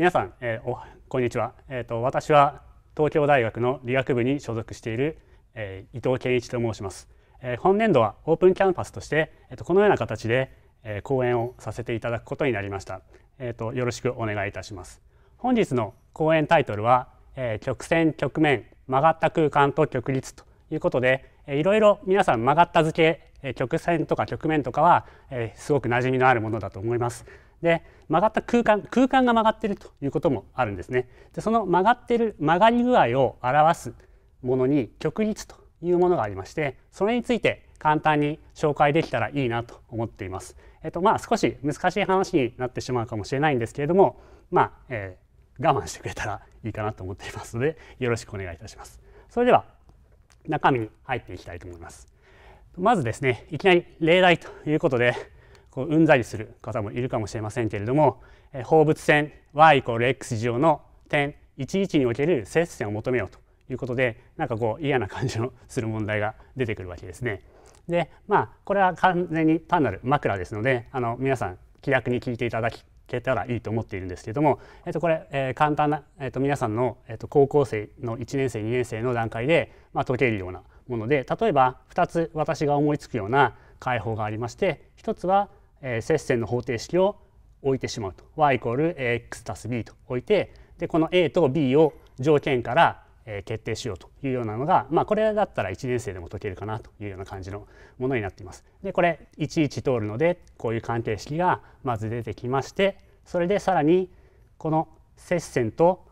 皆さん、えー、こんにちは、えーと。私は東京大学の理学部に所属している、えー、伊藤健一と申します。えー、年度はオープンキャンパスとして、えーと、このような形で、えー、講演をさせていただくことになりました。えーと、とよろしくお願いいたします。本日の講演タイトルは、えー、曲線曲面曲がった空間と曲率ということで、えー、いろいろ皆さん曲がった図形、えー、曲線とか曲面とかは、えー、すごく馴染みのあるものだと思います。で曲がった空間空間が曲がっているということもあるんですね。でその曲がってる曲がり具合を表すものに曲率というものがありましてそれについて簡単に紹介できたらいいなと思っています。えっとまあ、少し難しい話になってしまうかもしれないんですけれども、まあえー、我慢してくれたらいいかなと思っていますのでよろしくお願いいたします。それでは中身に入っていきたいと思います。まずですねいきなり例題ということでこううんざりする方もいるかもしれませんけれども、放物線 y=x イコール上の点11における整数線を求めようということでなんかこう嫌な感じのする問題が出てくるわけですね。でまあこれは完全に単なる枕ですのであの皆さん気楽に聞いていただきけたらいいと思っているんですけども、えっと、これ、えー、簡単な、えっと、皆さんの、えっと、高校生の1年生2年生の段階で、まあ、解けるようなもので例えば2つ私が思いつくような解法がありまして1つはえ接線の方程式を置いてしまうと y イコール x たす b と置いてでこの a と b を条件から決定しようというようなのが、まあ、これだったら1年生でも解けるかなというような感じのものになっています。でこれいちいち通るのでこういう関係式がまず出てきましてそれでさらにこの接線と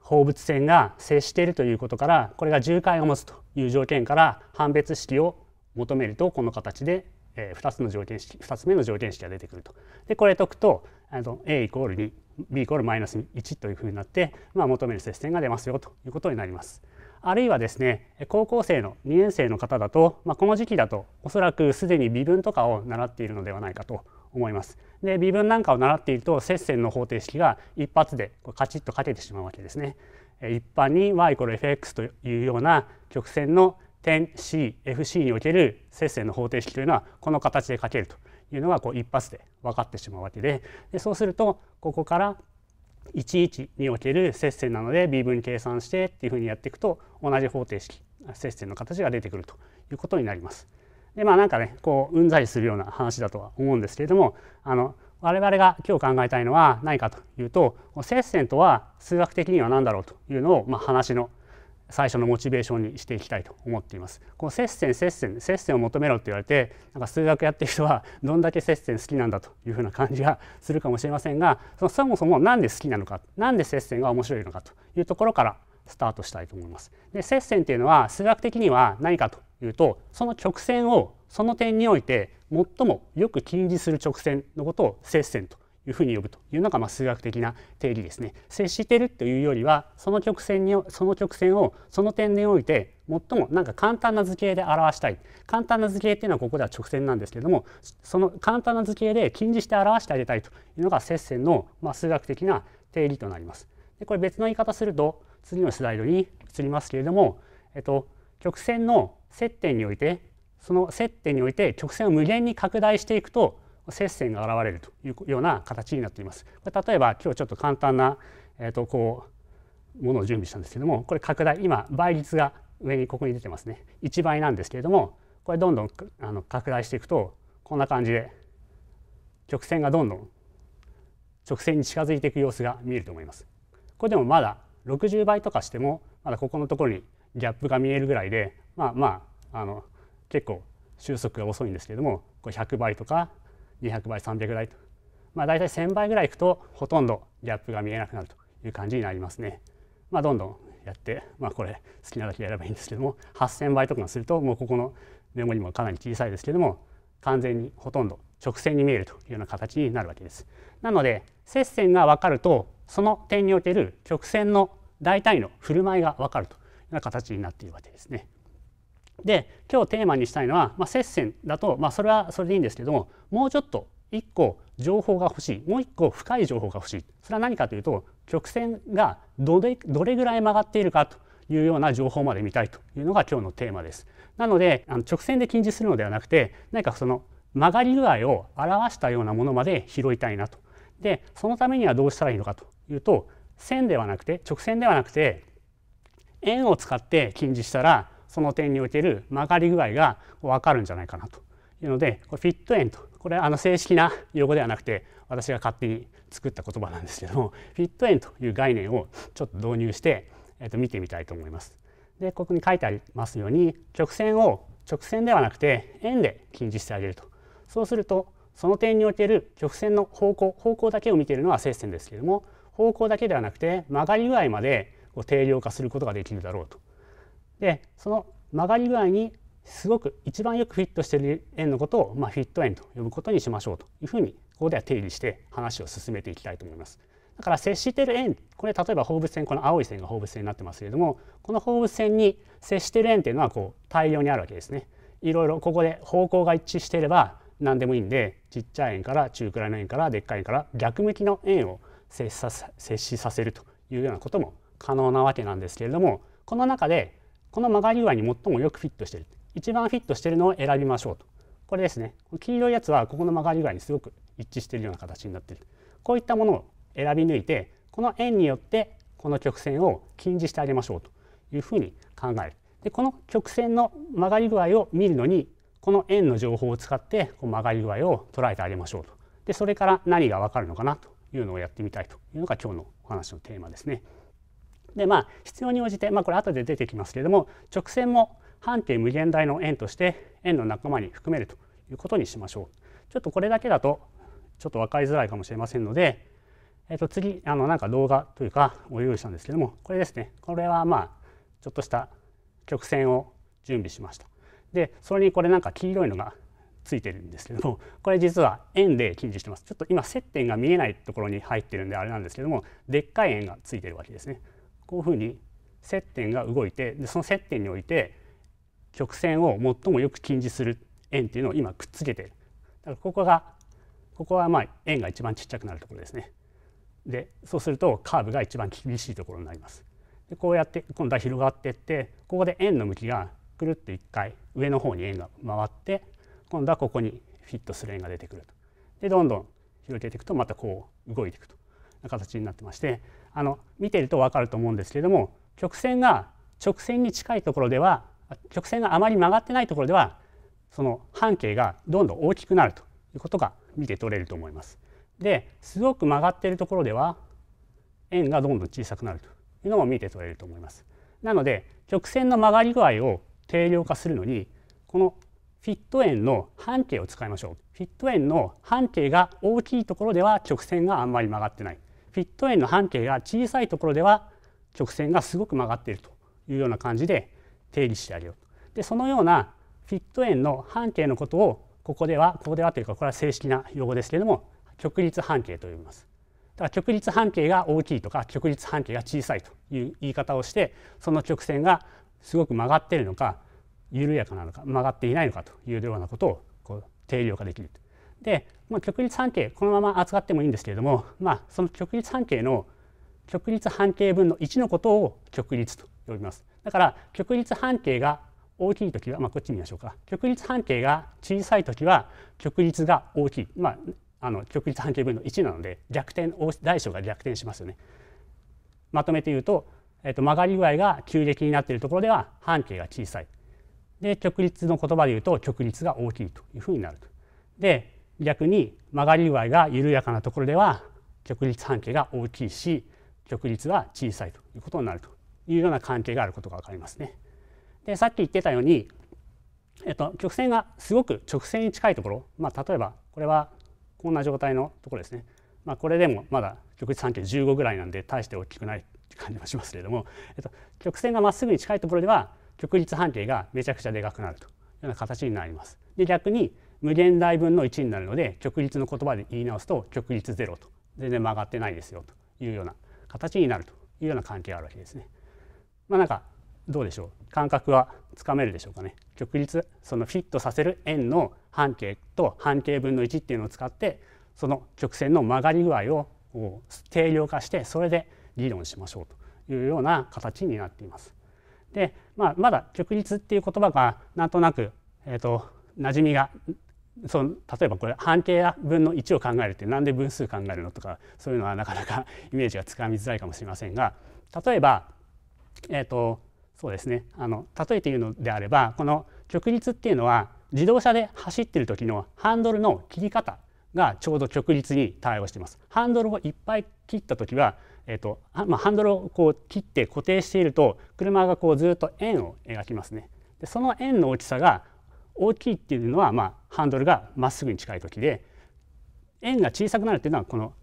放物線が接しているということからこれが重解を持つという条件から判別式を求めるとこの形でえー、2つの条件式2つ目の条件式が出てくると。でこれ解くとあの a イコール2 b イコールマイナス1というふうになって、まあ、求める接線が出ますよということになります。あるいはですね高校生の2年生の方だと、まあ、この時期だとおそらくすでに微分とかを習っているのではないかと思います。で微分なんかを習っていると接線の方程式が一発でこうカチッとかけてしまうわけですね。一般に y=fx というような曲線の点 CFC における接線の方程式というのはこの形で書けるというのがこう一発で分かってしまうわけででそうするとここから11における接線なので b 分計算してっていうふうにやっていくと同じ方程式接線の形が出てくるということになります。でまあなんかねこううんざりするような話だとは思うんですけれどもあの我々が今日考えたいのは何かというと接線とは数学的には何だろうというのを、まあ、話の最初のモチベーションにしていきたいと思っています。この接戦接戦接戦を求めろって言われてなんか数学やってる人はどんだけ接戦好きなんだというふうな感じがするかもしれませんがそのそもそも何で好きなのか何で接戦が面白いのかというところからスタートしたいと思います。で接線っていうのは数学的には何かというとその直線をその点において最もよく近似する直線のことを接線というふうに呼ぶというのがまあ数学的な定義ですね。接してるというよりはその曲線にその曲線をその点において最もなんか簡単な図形で表したい簡単な図形っていうのはここでは直線なんですけどもその簡単な図形で近似して表してあげたいというのが接線のまあ数学的な定理となります。でこれ別の言い方すると次のスライドに移りますけれども、えっと、曲線の接点においてその接点において曲線を無限に拡大していくと接線が現れるというような形になっています。これ例えば今日ちょっと簡単な、えー、とこうものを準備したんですけどもこれ拡大今倍率が上にここに出てますね1倍なんですけれどもこれどんどんあの拡大していくとこんな感じで曲線がどんどん直線に近づいていく様子が見えると思います。これでもまだ60倍とかしてもまだここのところにギャップが見えるぐらいでまあまああの結構収束が遅いんですけれどもこれ100倍とか200倍300倍と、まあ、大体1000倍ぐらいいくとほとんどギャップが見えなくなるという感じになりますね。まあ、どんどんやって、まあ、これ好きなだけやればいいんですけども8000倍とかするともうここのメモリもかなり小さいですけども完全にほとんど直線に見えるというような形になるわけです。なので接線が分かるとその点における曲線の大体の振る舞いが分かるというような形になっているわけですね。で今日テーマにしたいのは、まあ、接線だと、まあ、それはそれでいいんですけどももうちょっと1個情報が欲しいもう1個深い情報が欲しいそれは何かというと曲線がどれどれぐらい曲がっているかというような情報まで見たいというのが今日のテーマです。なのであの直線で禁止するのではなくて何かその曲がり具合を表したようなものまで拾いたいなと。でそのためにはどうしたらいいのかというと線ではなくて直線ではなくて円を使って近似したらその点における曲がり具合が分かるんじゃないかなというのでこれフィット円とこれはあの正式な用語ではなくて私が勝手に作った言葉なんですけどもフィット円という概念をちょっと導入して、えー、と見てみたいと思います。でここに書いてありますように曲線を直線ではなくて円で近似してあげるとそうするとその点における曲線の方向方向だけを見ているのは接線ですけれども方向だけではなくて曲がり具合まで定量化することができるだろうとでその曲がり具合にすごく一番よくフィットしている円のことを、まあ、フィット円と呼ぶことにしましょうというふうにここでは定義して話を進めていきたいと思います。だから接している円これ例えば放物線この青い線が放物線になってますけれどもこの放物線に接している円っていうのはこう大量にあるわけですね。いろいろここで方向が一致していれば何でもいいんでちっちゃい円から中くらいの円からでっかい円から逆向きの円を接しさせるというようなことも可能なわけなんですけれどもこの中でこの曲がり具合に最もよくフィットしてる一番フィットしてるのを選びましょうとこれですね黄色いやつはここの曲がり具合にすごく一致しているような形になっているこういったものを選び抜いてこの円によってこの曲線を禁じしてあげましょうというふうに考えるでこの曲線の曲がり具合を見るのにこの円の情報を使ってこう曲がり具合を捉えてあげましょうとでそれから何が分かるのかなというのをやってみたいというのが今日のお話のテーマですね。でまあ必要に応じて、まあ、これ後で出てきますけれども直線も半径無限大の円として円の仲間に含めるということにしましょう。ちょっとこれだけだとちょっと分かりづらいかもしれませんので、えー、と次あのなんか動画というかお用意したんですけどもこれですねこれはまあちょっとした曲線を準備しました。でそれにこれなんか黄色いのがついてるんですけどもこれ実は円で近似してますちょっと今接点が見えないところに入ってるんであれなんですけどもでっかい円がついてるわけですね。こういうふうに接点が動いてでその接点において曲線を最もよく近似する円っていうのを今くっつけてるだからここがここはまあ円が一番ちっちゃくなるところですねでそうするとカーブが一番厳しいところになりますでこうやって今度は広がっていってここで円の向きがくるっと一回上の方に円が回って今度はここにフィットする円が出てくるとでどんどん広げていくとまたこう動いていくとな形になってましてあの見てると分かると思うんですけれども曲線が直線に近いところでは曲線があまり曲がってないところではその半径がどんどん大きくなるということが見て取れると思います。ですごく曲がってるところでは円がどんどん小さくなるというのも見て取れると思います。なので曲線の曲がり具合を定量化するのにこのフィット円の半径を使いましょう。フィット円の半径が大きいところでは曲線があんまり曲がってない。フィット円の半径が小さいところでは曲線がすごく曲がっているというような感じで定義してあげようと。でそのようなフィット円の半径のことをここではここではというかこれは正式な用語ですけれども極率半径と呼びます。だから極率半径が大きいとか極率半径が小さいという言い方をしてその曲線がすごく曲がっているのか緩やかなのか曲がっていないのかというようなことをこう定量化できると。で、まあ、極率半径このまま扱ってもいいんですけれども、まあ、その極率半径の極率半径分の1のことを極率と呼びます。だから極率半径が大きい時は、まあ、こっち見ましょうか極率半径が小さい時は極率が大きい、まあ、あの極率半径分の1なので逆転大小が逆転しますよね。まとめて言うと、えっと、曲がり具合が急激になっているところでは半径が小さいで極率の言葉で言うと極率が大きいというふうになると。で逆に曲がり具合が緩やかなところでは極率半径が大きいし極率は小さいということになるというような関係があることが分かりますね。でさっき言ってたように、えっと、曲線がすごく直線に近いところ、まあ、例えばこれはこんな状態のところですね、まあ、これでもまだ極率半径15ぐらいなんで大して大きくない感じはしますけれども、えっと、曲線がまっすぐに近いところでは極率半径がめちゃくちゃでかくなるというような形になります。で逆に無限大分の1になるので直立の言葉で言い直すと直立ゼロと全然曲がってないですよというような形になるというような関係があるわけですね。まあ、なんかどうでしょう感覚はつかめるでしょうかね。直立そのフィットさせる円の半径と半径分の1っていうのを使ってその曲線の曲がり具合を定量化してそれで理論しましょうというような形になっています。で、まあ、まだ直立っていう言葉がなんとなく、えーと、と馴染みがその例えばこれ半径分の1を考えるって何で分数考えるのとかそういうのはなかなか イメージがつかみづらいかもしれませんが例えば、えーと、そうですねあの例えて言うのであればこの曲率っていうのは自動車で走ってる時のハンドルの切り方がちょうど曲率に対応しています。ハンドルをいっぱい切った時は、えーとまあ、ハンドルをこう切って固定していると車がこうずっと円を描きますね。でその円の大きさが大きいっていうのは、まあ、ハンドルがまっすぐに近い時で円が小さくなるっていうのはこの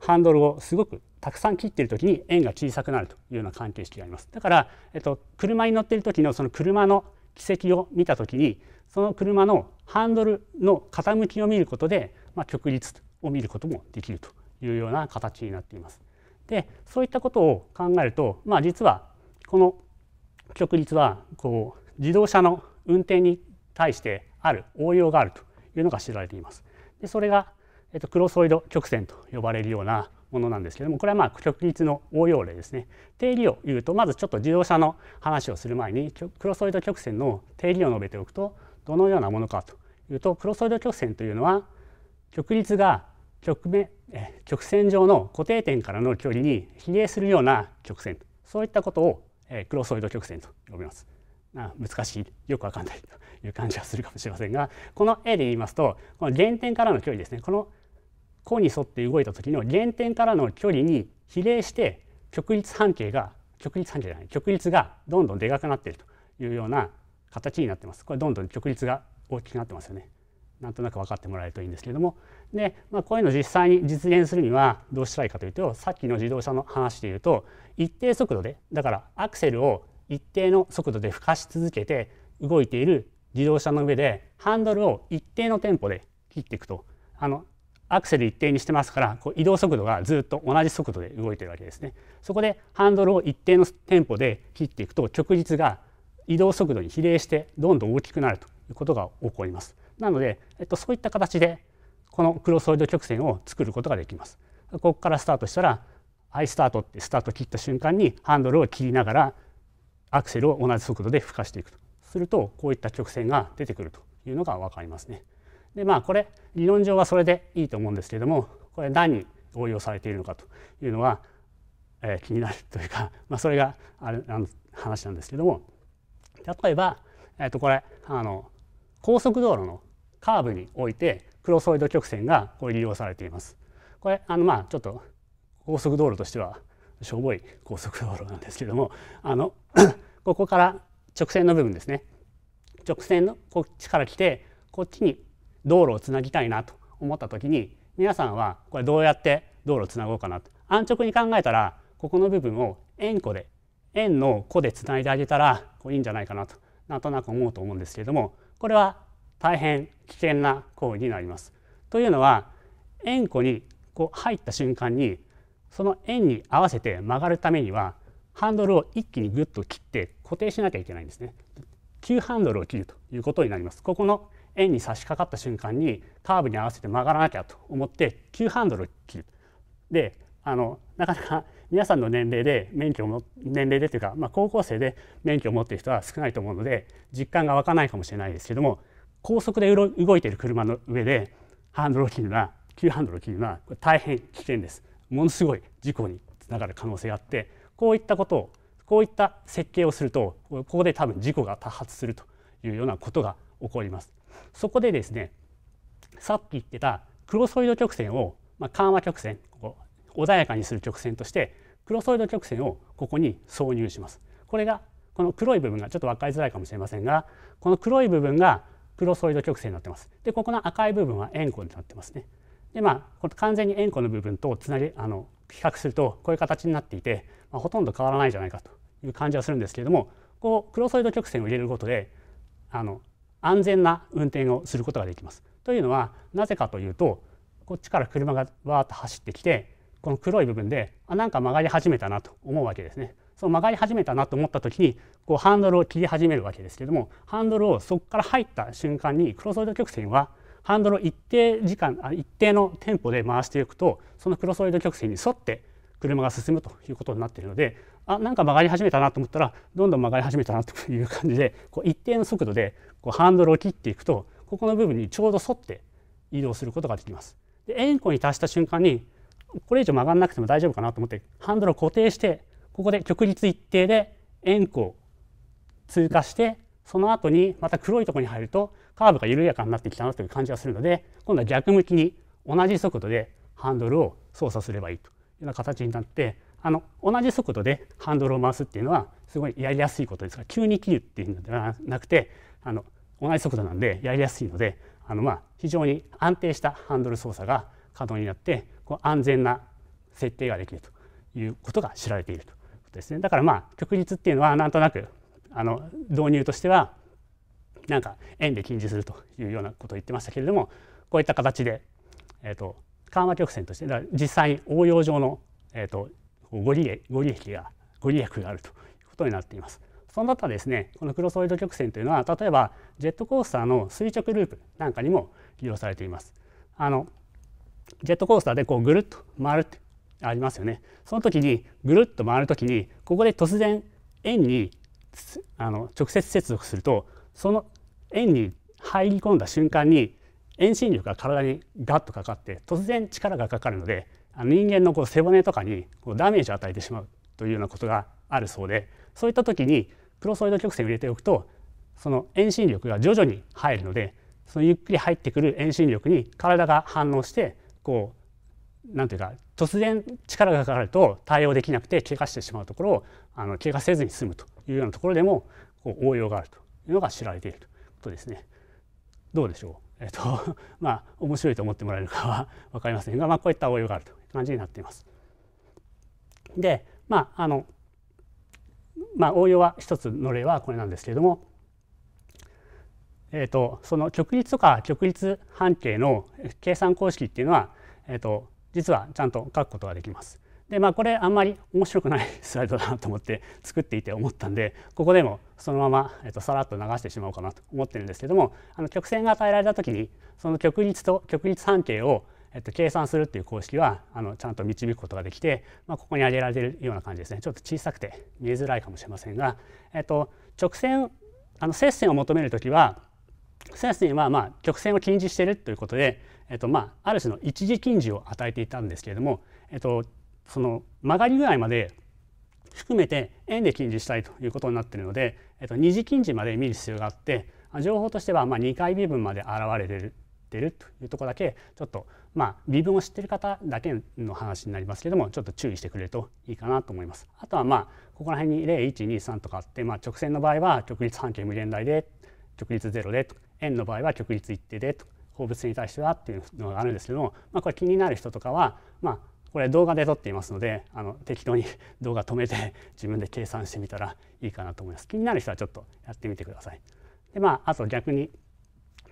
ハンドルをすごくたくさん切っている時に円が小さくなるというような関係式があります。だから、えっと、車に乗っている時のその車の軌跡を見た時にその車のハンドルの傾きを見ることで、まあ、曲率を見ることもできるというような形になっています。でそういったことを考えると、まあ、実はこの曲率はこう自動車の運転に対してある応用があるというのが知られています。でそれが、えっと、クロソイド曲線と呼ばれるようなものなんですけどもこれはまあ曲率の応用例ですね。定理を言うとまずちょっと自動車の話をする前にクロソイド曲線の定理を述べておくとどのようなものかというとクロソイド曲線というのは曲率が曲面え曲線上の固定点からの距離に比例するような曲線そういったことを、えクロソイド曲線と呼びます。難しいよくわかんないいう感じがするかもしれませんがこの絵で言いますとこの原点からの距離ですねこの弧に沿って動いた時の原点からの距離に比例して曲率半径が曲率半径じゃない曲率がどんどんでかくなっているというような形になってます。これどんどん曲率が大きくなってますよね。なんとなく分かってもらえるといいんですけれどもで、まあ、こういうのを実際に実現するにはどうしたらいいかというとさっきの自動車の話でいうと一定速度でだからアクセルを一定の速度で吹かし続けて動いている自動車の上でハンドルを一定のテンポで切っていくとあのアクセル一定にしてますからこう移動速度がずっと同じ速度で動いてるわけですね。そこでハンドルを一定のテンポで切っていくと直立が移動速度に比例してどんどん大きくなるということが起こります。なので、えっと、そういった形でこのクロスオイド曲線を作ることができます。ここからスタートしたら「アイスタート」ってスタート切った瞬間にハンドルを切りながらアクセルを同じ速度で吹かしていくとするとこういった曲線が出てくるというのが分かりますね。でまあこれ理論上はそれでいいと思うんですけれどもこれ何に応用されているのかというのは、えー、気になるというか、まあ、それがあれあの話なんですけれども例えば、えー、とこれあの高速道路のカーブにおいてクロソイド曲線がこれ利用されています。これあのまあちょっと高速道路としてはしょぼい高速道路なんですけれどもあの ここから直線の部分ですね直線のこっちから来てこっちに道路をつなぎたいなと思った時に皆さんはこれどうやって道路をつなごうかなと安直に考えたらここの部分を円弧で円の弧でつないであげたらこういいんじゃないかなとなんとなく思うと思うんですけれどもこれは大変危険な行為になります。というのは円弧にこう入った瞬間にその円に合わせて曲がるためにはハンドルを一気にぐっと切って固定しなきゃいけないんですね。急ハンドルを切るということになります。ここの円に差し掛かった瞬間にカーブに合わせて曲がらなきゃと思って急ハンドルを切る。であのなかなか皆さんの年齢で免許も年齢でというか、まあ、高校生で免許を持っている人は少ないと思うので実感が湧かないかもしれないですけども高速で動いている車の上でハンドルを切るのは急ハンドルを切るのは大変危険です。ものすごい事故につながる可能性があってこういったことをこういった設計をするとここで多分事故が多発するというようなことが起こります。そこでですねさっき言ってたクロソイド曲線を、まあ、緩和曲線ここ穏やかにする曲線としてクロソイド曲線をここに挿入します。これがこの黒い部分がちょっと分かりづらいかもしれませんがこの黒い部分がクロソイド曲線になってます。でここの赤い部分は円弧になってますね。でまあこれ完全に円弧の部分とつなあの比較するとこういう形になっていて、まあ、ほとんど変わらないじゃないかという感じはするんですけれどもこうクロソイド曲線を入れることであの安全な運転をすることができます。というのはなぜかというとこっちから車がわーっと走ってきてこの黒い部分であなんか曲がり始めたなと思うわけですね。その曲がり始めたなと思った時にこうハンドルを切り始めるわけですけどもハンドルをそこから入った瞬間にクロソイド曲線はハンドルを一定時間一定のテンポで回していくとそのクロスイド曲線に沿って車が進むということになっているのであなんか曲がり始めたなと思ったらどんどん曲がり始めたなという感じでこう一定の速度でこうハンドルを切っていくとここの部分にちょうど沿って移動することができます。で円弧に達した瞬間にこれ以上曲がらなくても大丈夫かなと思ってハンドルを固定してここで極率一定で円弧を通過してその後にまた黒いとこに入るとカーブが緩やかになってきたなという感じがするので今度は逆向きに同じ速度でハンドルを操作すればいいというような形になってあの同じ速度でハンドルを回すっていうのはすごいやりやすいことですから急に切るっていうのではなくてあの同じ速度なんでやりやすいのであのまあ非常に安定したハンドル操作が可能になってこう安全な設定ができるということが知られているということですね。だからまあ極率っていうのはなんとなくあの導入としてはなんか円で禁じするというようなことを言ってましたけれどもこういった形で、えーと、緩和曲線としてだ実際応用上の、えーと、ご利益ご利益がご利益があるということになっています。そのはですねこのクロソイド曲線というのは例えばジェットコースターの垂直ループなんかにも利用されています。あのジェットコースターでこうぐるっと回るってありますよね。その時にぐるっと回る時にここで突然円にあの直接接続するとその円に入り込んだ瞬間に遠心力が体にガッとかかって突然力がかかるので人間のこう背骨とかにこうダメージを与えてしまうというようなことがあるそうでそういった時にクロソイド曲線を入れておくとその遠心力が徐々に入るのでそのゆっくり入ってくる遠心力に体が反応してこう何ていうか突然力がかかると対応できなくて怪我してしまうところをあの怪我せずに済むというようなところでもこう応用があるというのが知られているととですねどうでしょうえっと まあ面白いと思ってもらえるかは分 かりませんが、まあ、こういった応用があるという感じになっています。でまああのまあ応用は一つの例はこれなんですけれども、えっと、その極率とか極率半径の計算公式っていうのは、えっと、実はちゃんと書くことができます。でまあこれあんまり面白くない スライドだなと思って作っていて思ったんでここでもそのまま、えっと、さらっと流してしまおうかなと思ってるんですけどもあの曲線が与えられた時にその曲率と曲率半径を、えっと、計算するっていう公式はあのちゃんと導くことができて、まあ、ここに挙げられてるような感じですねちょっと小さくて見えづらいかもしれませんが、えっと、直線あの接線を求める時は接線はまあ曲線を禁じしてるということで、えっと、まあある種の一時禁じを与えていたんですけれども、えっと、その曲がり具合まで含めて円で近似したいということになっているので、えっと、二次近似まで見る必要があって情報としてはまあ2回微分まで現れてるてるというとこだけちょっとまあ微分を知ってる方だけの話になりますけどもちょっと注意してくれるといいかなと思います。あとはまあここら辺に例1 2 3とかあって、まあ、直線の場合は極率半径無限大で極率0で円の場合は極率一定で放物線に対してはっていうのがあるんですけども、まあ、これ気になる人とかはまあこれ動画で撮っていますのであの適当に 動画止めて 自分で計算してみたらいいかなと思います。気になる人はちょっとやってみてください。でまああと逆に、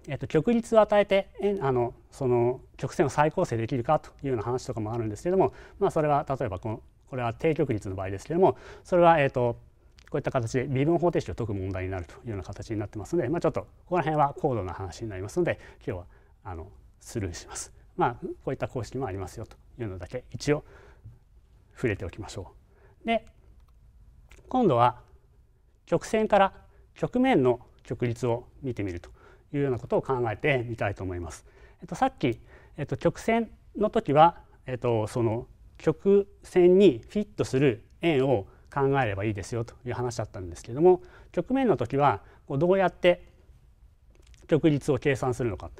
えっと、曲率を与えてえあのその曲線を再構成できるかというような話とかもあるんですけども、まあ、それは例えばこのこれは低曲率の場合ですけどもそれは、えっと、こういった形で微分方程式を解く問題になるというような形になってますので、まあ、ちょっとここら辺は高度な話になりますので今日はあのスルーします。まあ、こういった公式もありますよというのだけ一応触れておきましょう。で今度は曲線から曲面の曲率を見てみるというようなことを考えてみたいと思います。えっと、さっき、えっと、曲線の時は、えっと、その曲線にフィットする円を考えればいいですよという話だったんですけども曲面の時はどうやって曲率を計算するのか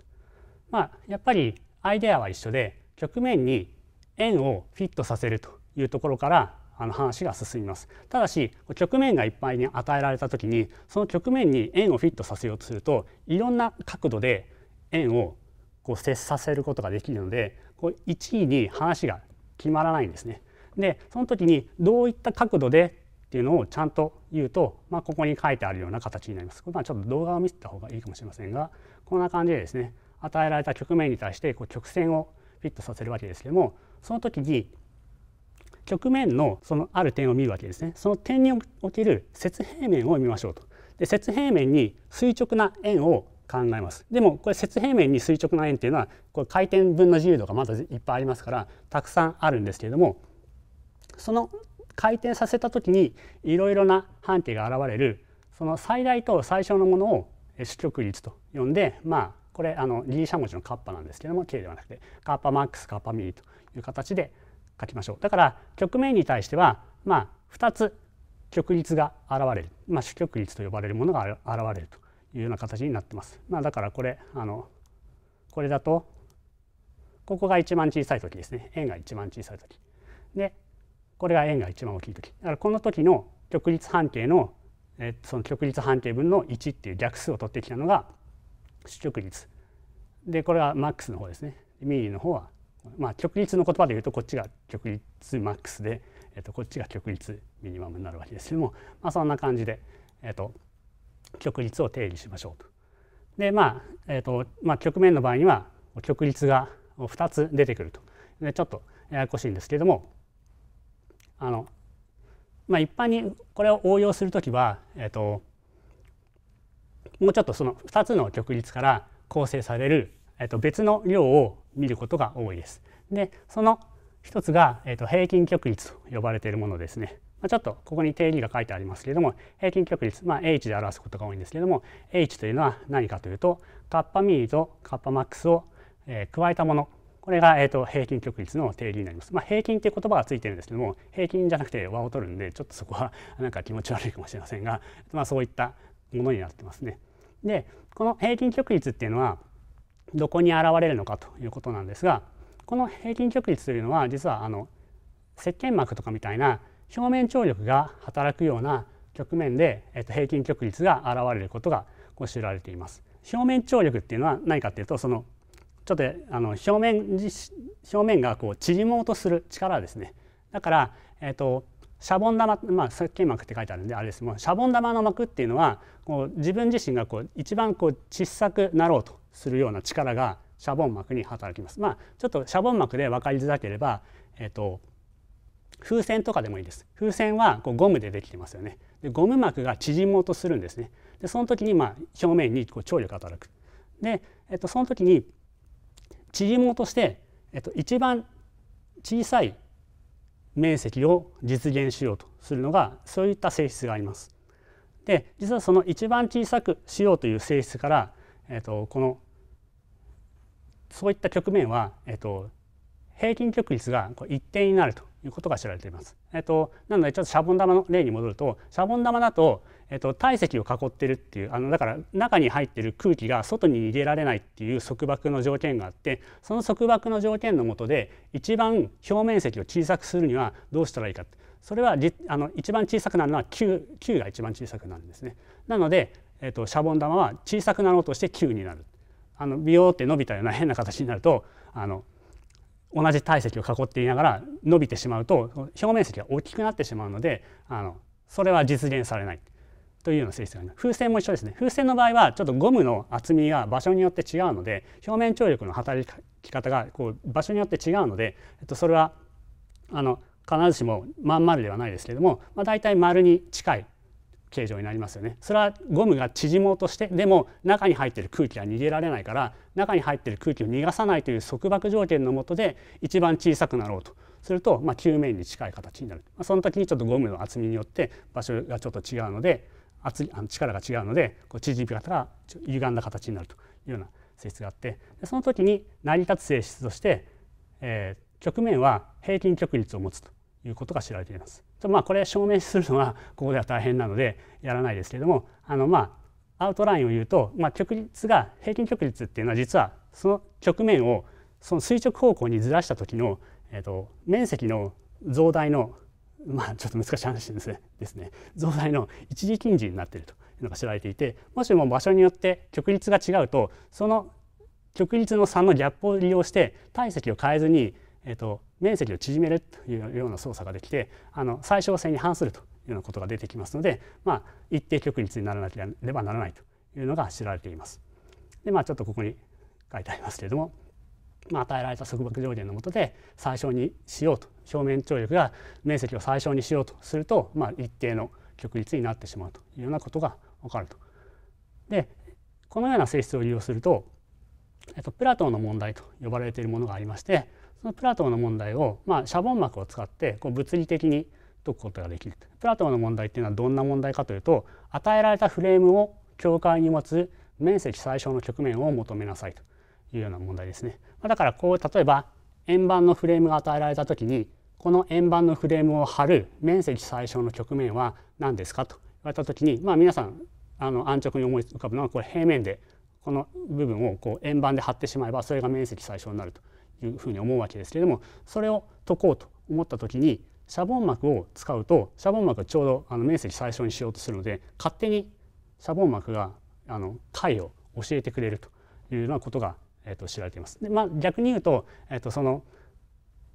まあやっぱりアイデアは一緒で局面に円をフィットさせるというところからあの話が進みますただし局面がいっぱいに与えられた時にその局面に円をフィットさせようとするといろんな角度で円をこう接させることができるのでこう1位に話が決まらないんですね。でその時にどういった角度でっていうのをちゃんと言うと、まあ、ここに書いてあるような形になります。まあ、ちょっと動画を見せた方がいいかもしれませんがこんな感じでですね与えられた局面に対してこう曲線をフィットさせるわけですけどもその時に局面のそのある点を見るわけですねその点における切平面を見ましょうとで切平面に垂直な円を考えますでもこれ切平面に垂直な円っていうのはこれ回転分の自由度がまだいっぱいありますからたくさんあるんですけれどもその回転させた時にいろいろな半径が現れるその最大と最小のものを主極率と呼んでまあこれあのギリシャ文字のカッパなんですけども K ではなくてカッパマックスカッパミリという形で書きましょう。だから曲面に対してはまあ2つ曲率が現れる、まあ、主曲率と呼ばれるものが現れるというような形になってます。まあ、だからこれあのこれだとここが一番小さい時ですね円が一番小さい時でこれが円が一番大きい時だからこの時の曲率半径の、えその曲率半径分の1っていう逆数を取ってきたのが出力率でこれはマックスの方ですねミリの方はまあ極率の言葉で言うとこっちが極率マックスで、えー、とこっちが極率ミニマムになるわけですけども、まあ、そんな感じで、えー、と極率を定義しましょうと。でまあ、えーとまあ、局面の場合には極率が2つ出てくるとでちょっとややこしいんですけれどもあの、まあ、一般にこれを応用するときは、えーともうちょっとその2つの極率から構成される、えっと別の量を見ることが多いです。でその一つが、えっと平均極率と呼ばれているものですね。まあ、ちょっとここに定義が書いてありますけれども平均極率、まあ、H で表すことが多いんですけれども H というのは何かというとカッパミーとカッパマックスを、えー、加えたものこれが、えー、と平均極率の定義になります。まあ、平均っていう言葉がついてるんですけども平均じゃなくて和を取るんでちょっとそこはなんか気持ち悪いかもしれませんが、まあ、そういったものになってますね。でこの平均極率っていうのはどこに現れるのかということなんですがこの平均極率というのは実はあの石鹸膜とかみたいな表面張力が働くような局面で、えっと、平均極率が現れることがこう知られています。表面張力っていうのは何かっていうとそのちょっとあの表面表面がこう縮もうとする力ですね。だから、えっとシャボン玉、まあ、石鹸膜って書いてあるんであれですもうシャボン玉の膜っていうのはこう自分自身がこう一番こう小さくなろうとするような力がシャボン膜に働きます。まあ、ちょっとシャボン膜で分かりづらければ、えっと、風船とかでもいいです。風船はこうゴムでできてますよね。でゴム膜が縮もうとするんですね。でその時にまあ表面にこう張力が働く。で、えっと、その時に縮もうとして、えっと、と一番小さい面積を実現しようとするのがそういった性質があります。で実はその一番小さくしようという性質から、えっとこのそういった局面は、えっと平均曲率が一定になるということが知られています。えっとなのでちょっとシャボン玉の例に戻るとシャボン玉だとえっと、体積を囲ってるっていうあのだから中に入ってる空気が外に逃げられないっていう束縛の条件があってその束縛の条件のもとで一番表面積を小さくするにはどうしたらいいかそれはあの一番小さくなるのは 9, 9が一番小さくなるんですね。なので、えっと、シャボン玉は小さくなろうとして Q になる。あのビヨーって伸びたような変な形になるとあの同じ体積を囲っていながら伸びてしまうと表面積が大きくなってしまうのであのそれは実現されない。というような性質があります。風船も一緒ですね。風船の場合はちょっとゴムの厚みが場所によって違うので表面張力の働き方がこう場所によって違うので、えっと、それはあの必ずしもまん丸ではないですけれども、まあ、大体丸に近い形状になりますよね。それはゴムが縮もうとしてでも中に入ってる空気が逃げられないから中に入ってる空気を逃がさないという束縛条件のもとで一番小さくなろうとすると、まあ、球面に近い形になる、まあ、その時にちょっとゴムの厚みによって場所がちょっと違うので圧力あの力が違うのでこう縮み方が歪んだ形になるというような性質があってその時に成り立つ性質として、えー、局面は平均曲率を持つということが知られています。まあこれ証明するのはここでは大変なのでやらないですけれどもあのまあアウトラインを言うと、まあ、曲率が平均曲率っていうのは実はその局面をその垂直方向にずらした時の、えーと面積の増大のまあちょっと難しい話ですねですね増大の一時近似になっているというのが知られていてもしも場所によって極率が違うとその極率の3のギャップを利用して体積を変えずに、えーと、と面積を縮めるというような操作ができてあの最小性に反するというようなことが出てきますので、まあ、一定極率にならなければならないというのが知られています。でまあちょっとここに書いてありますけれどもまあ、与えられた束縛条件のもとで最小にしようと表面張力が面積を最小にしようとすると、まあ、一定の極率になってしまうというようなことが分かると。でこのような性質を利用すると、えっと、プラトーの問題と呼ばれているものがありましてそのプラトの問題を、まあ、シャボン膜を使ってこう物理的に解くことができるプラトーの問題っていうのはどんな問題かというと与えられたフレームを境界に持つ面積最小の局面を求めなさいというような問題ですね。だからこう例えば円盤のフレームが与えられた時にこの円盤のフレームを貼る面積最小の局面は何ですかと言われた時にまあ皆さんあの安直に思い浮かぶのはこれ平面でこの部分をこう円盤で貼ってしまえばそれが面積最小になるというふうに思うわけですけれどもそれを解こうと思った時にシャボン膜を使うとシャボン膜がちょうどあの面積最小にしようとするので勝手にシャボン膜があの解を教えてくれるというようなことがえー、と知られています。でまあ、逆に言うと,、えー、とその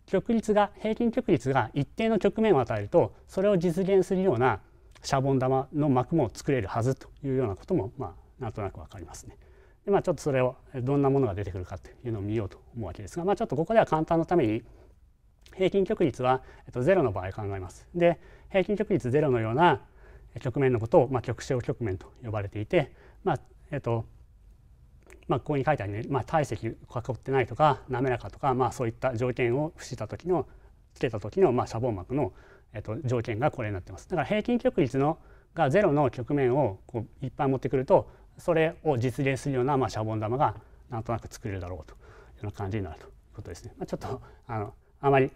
曲率が平均曲率が一定の局面を与えるとそれを実現するようなシャボン玉の膜も作れるはずというようなことも、まあ、なんとなく分かりますね。でまあ、ちょっとそれをどんなものが出てくるかというのを見ようと思うわけですが、まあ、ちょっとここでは簡単のために平均曲率は、えっと、0の場合考えます。で平均曲率0のような局面のことを、まあ、極小局面と呼ばれていて、まあえっとまあ、ここに書いてあるね、まあ、体積囲ってないとか滑らかとか、まあ、そういった条件を付した時のつけた時の、まあ、シャボン膜の、えっと、条件がこれになってます。だから平均極率のが0の局面をこういっぱい持ってくるとそれを実現するような、まあ、シャボン玉がなんとなく作れるだろうというような感じになるということですね。まあ、ちょっとあのあまり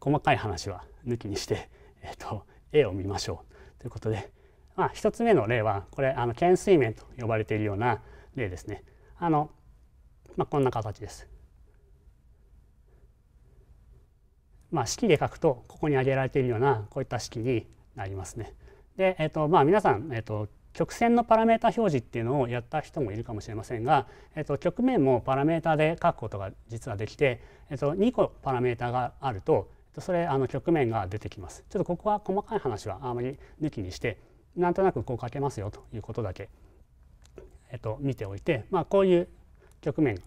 細かい話は抜きにして、えっと、絵を見ましょうということで、まあ、1つ目の例はこれあの懸垂面と呼ばれているような例ですね。あのまあ、こんな形です。まあ、式で書くとここに挙げられているようなこういった式になりますね。で、えっとまあ、皆さん、えーと、曲線のパラメータ表示っていうのをやった人もいるかもしれませんが、えっと、と局面もパラメータで書くことが実はできて、えっと、2個パラメータがあるとそれあの局面が出てきます。ちょっとここは細かい話はあまり抜きにしてなんとなくこう書けますよということだけえっと、見ておいて、まあ、こういう局面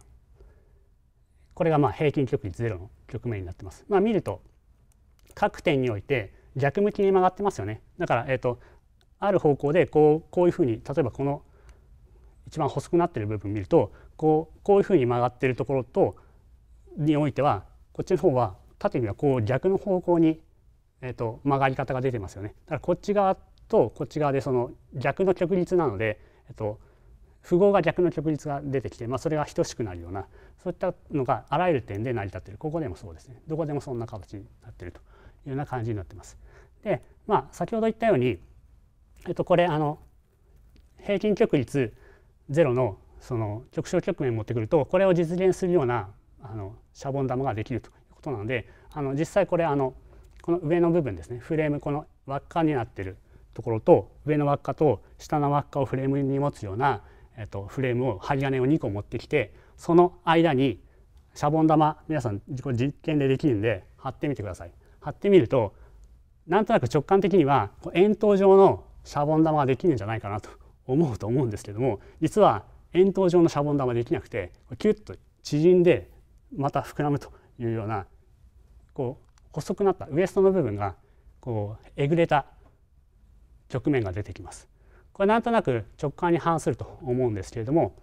これがまあ平均曲率0の局面になってます。まあ、見ると各点において逆向きに曲がってますよね。だから、えっと、ある方向でこうこういうふうに例えばこの一番細くなってる部分を見るとこうこういうふうに曲がってるところとにおいてはこっちの方は縦にはこう逆の方向に、えっと曲がり方が出てますよね。だからこっち側とこっち側でその逆の曲率なので、えっと符号が逆の曲率が出てきて、まあ、それが等しくなるようなそういったのがあらゆる点で成り立っているここでもそうですねどこでもそんな形になっているというような感じになってます。で、まあ、先ほど言ったように、えっと、これあの平均曲率0のその局小局面持ってくるとこれを実現するようなあのシャボン玉ができるということなのであの実際これあのこの上の部分ですねフレームこの輪っかになってるところと上の輪っかと下の輪っかをフレームに持つようなえっと、フレームを針金を2個持ってきてその間にシャボン玉皆さん自己実験でできるんで貼ってみてください。貼ってみるとなんとなく直感的には円筒状のシャボン玉ができるんじゃないかなと思うと思うんですけども実は円筒状のシャボン玉できなくてキュッと縮んでまた膨らむというようなこう細くなったウエストの部分がこうえぐれた局面が出てきます。これなんとなく直感に反すると思うんですけれども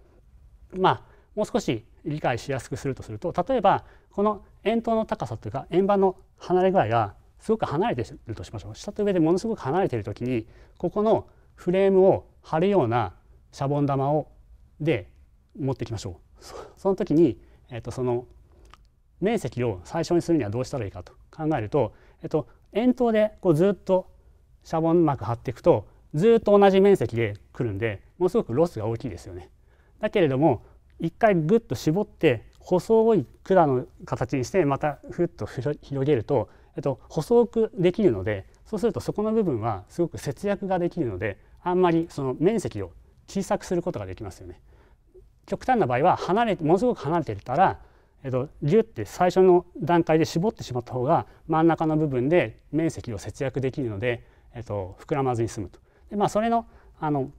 まあもう少し理解しやすくするとすると例えばこの円筒の高さというか円盤の離れ具合がすごく離れてるとしましょう下と上でものすごく離れている時にここのフレームを貼るようなシャボン玉をで持っていきましょうその時に、えっと、その面積を最小にするにはどうしたらいいかと考えると、えっと、円筒でこうずっとシャボン膜貼っていくとずっと同じ面積で来るんでものすごくロスが大きいですよね。だけれども一回ぐっと絞って細い管の形にしてまたふっと広げると、えっと、細くできるのでそうするとそこの部分はすごく節約ができるのであんまりその面積を小さくすることができますよね。極端な場合は離れものすごく離れてたら、えっと、ギュッて最初の段階で絞ってしまった方が真ん中の部分で面積を節約できるので、えっと、膨らまずに済むとでまあそれのあの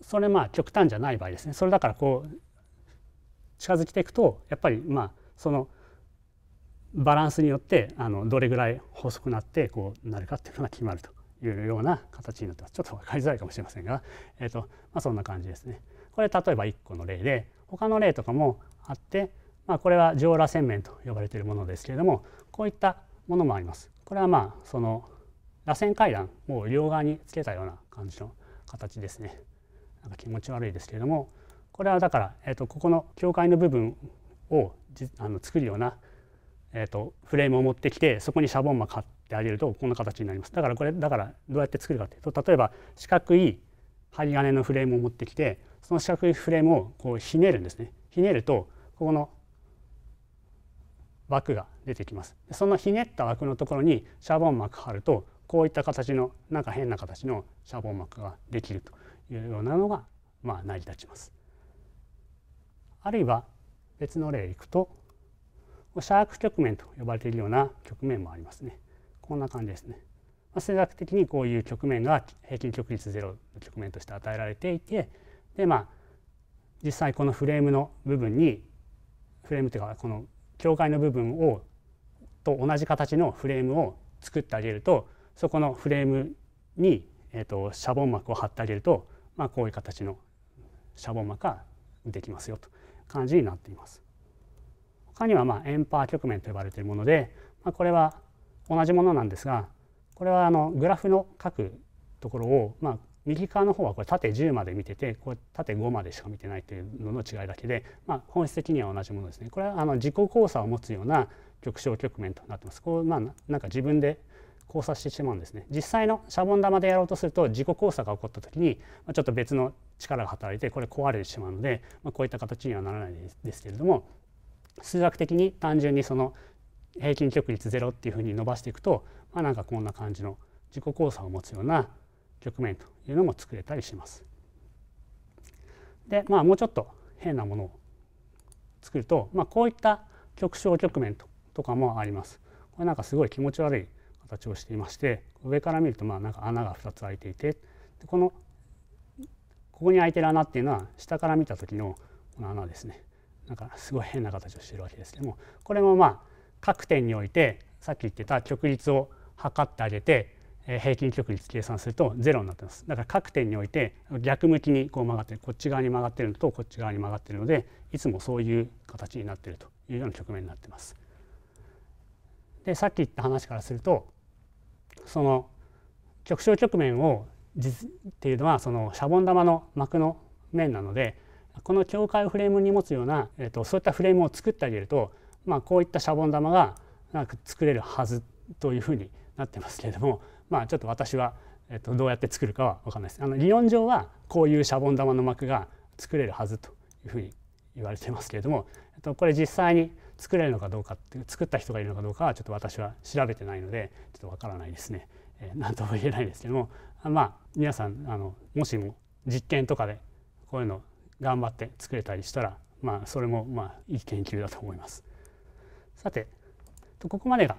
それまあ極端じゃない場合ですねそれだからこう近づきていくとやっぱりまあそのバランスによってあのどれぐらい細くなってこうなるかっていうのが決まるというような形になってますちょっと分かりづらいかもしれませんが、えーとまあ、そんな感じですね。これ例えば1個の例で他の例とかもあって、まあ、これは上羅洗面と呼ばれているものですけれどもこういったものもあります。これはまあその螺旋階段もう両側につけたような感じの形ですねなんか気持ち悪いですけれどもこれはだから、えーと、ここの境界の部分をあの作るような、えーと、とフレームを持ってきてそこにシャボンマ買ってあげるとこんな形になりますだからこれだからどうやって作るかというと例えば四角い針金のフレームを持ってきてその四角いフレームをこうひねるんですねひねるとここの枠が出てきますそのひねった枠のところにシャボン膜貼るとこういった形のなんか変な形のシャボン膜ができるというようなのが、まあ、成り立ちます。あるいは別の例いくとシャーク局面と呼ばれているような局面もありますね。こんな感じですね。まあ、数学的にこういう局面が平均曲率ゼロの局面として与えられていてでまあ実際このフレームの部分にフレームというかこの境界の部分をと同じ形のフレームを作ってあげるとそこのフレームに、えーと、シャボン膜を貼ってあげると、まあ、こういう形のシャボン膜ができますよと感じになっています。他にはまあエンパー局面と呼ばれているもので、まあ、これは同じものなんですがこれはあのグラフの各ところを、まあ、右側の方はこれ縦10まで見ててこれ縦5までしか見てないというのの違いだけで、まあ、本質的には同じものですね。これはあの自己交差を持つような極小局面となってます。こうまあ、なんか自分で交差してしまうんですね実際のシャボン玉でやろうとすると自己交差が起こった時にちょっと別の力が働いてこれ壊れてしまうので、まあ、こういった形にはならないですけれども数学的に単純にその平均曲率0っていうふうに伸ばしていくと、まあ、なんかこんな感じの自己交差を持つような局面というのも作れたりします。でまあもうちょっと変なものを作ると、まあ、こういった極小局面ととかもあります。これなんかすごい気持ち悪い形をしていまして上から見るとまあなんか穴が2つ開いていてでこのここに開いてる穴っていうのは下から見た時のこの穴ですねなんかすごい変な形をしてるわけですけどもこれもまあ各点においてさっき言ってた極率を測ってあげて平均極率計算すると0になってますだから各点において逆向きにこう曲がってるこっち側に曲がってるのとこっち側に曲がってるのでいつもそういう形になってるというような局面になってます。でさっき言った話からするとその極小局面を実っていうのはそのシャボン玉の膜の面なのでこの境界をフレームに持つような、えーと、そういったフレームを作ってあげると、まあ、こういったシャボン玉がなんか作れるはずというふうになってますけれども、まあ、ちょっと私は、えーと、どうやって作るかは分かんないです。あの理論上はこういうシャボン玉の膜が作れるはずというふうに言われてますけれども、えーとこれ実際に作れるのかどうかって作った人がいるのかどうかはちょっと私は調べてないのでちょっとわからないですね。えー、何とも言えないですけどもまあ皆さんあのもしも実験とかでこういうの頑張って作れたりしたらまあそれもまあいい研究だと思います。さてここまでが、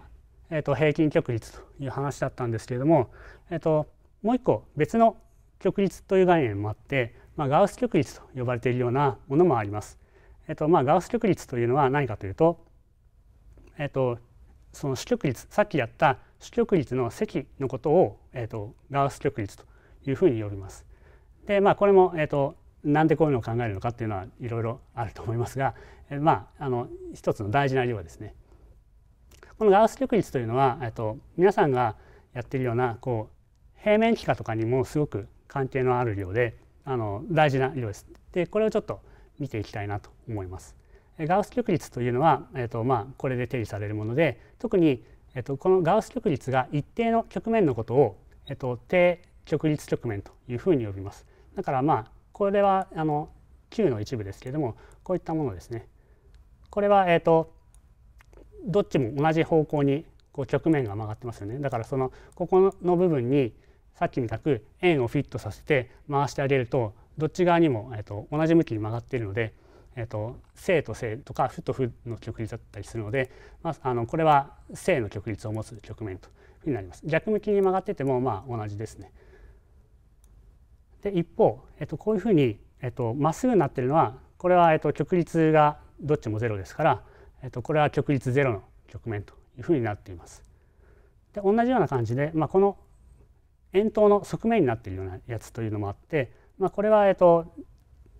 えーと、平均曲率という話だったんですけれども、えーともう一個別の曲率という概念もあって、まあ、ガウス曲率と呼ばれているようなものもあります。えっとまあ、ガウス極率というのは何かというと、えっと、その主極率さっきやった主極率の積のことを、えっと、ガウス極率というふうに呼びます。でまあこれも、えっと、なんでこういうのを考えるのかっていうのはいろいろあると思いますが、えまああの一つの大事な量ですね。このガウス極率というのは、えっと、皆さんがやってるようなこう平面幾何とかにもすごく関係のある量であの大事な量です。でこれをちょっと見ていきたいなと思います。ガウス曲率というのは、えーとまあ、これで定義されるもので特に、えーと、このガウス曲率が一定の局面のことを、えーと、低曲率局面というふうに呼びます。だからまあこれはあの Q の一部ですけれどもこういったものですね。これは、えーとどっちも同じ方向にこう局面が曲がってますよね。だからそのここの部分にさっきみたく円をフィットさせて回してあげるとどっち側にも、えーと、同じ向きに曲がっているので、えーと、正と正とか負と負の曲率だったりするので、まあ、あのこれは正の曲率を持つ局面というふうになります。逆向きに曲がっててもまあ同じですね。で一方、えーと、こういうふうにま、えー、っすぐになってるのはこれは、えー、と曲率がどっちも0ですから、えー、とこれは曲率0の局面というふうになっています。で同じような感じで、まあ、この円筒の側面になっているようなやつというのもあってまあ、これは、えっと、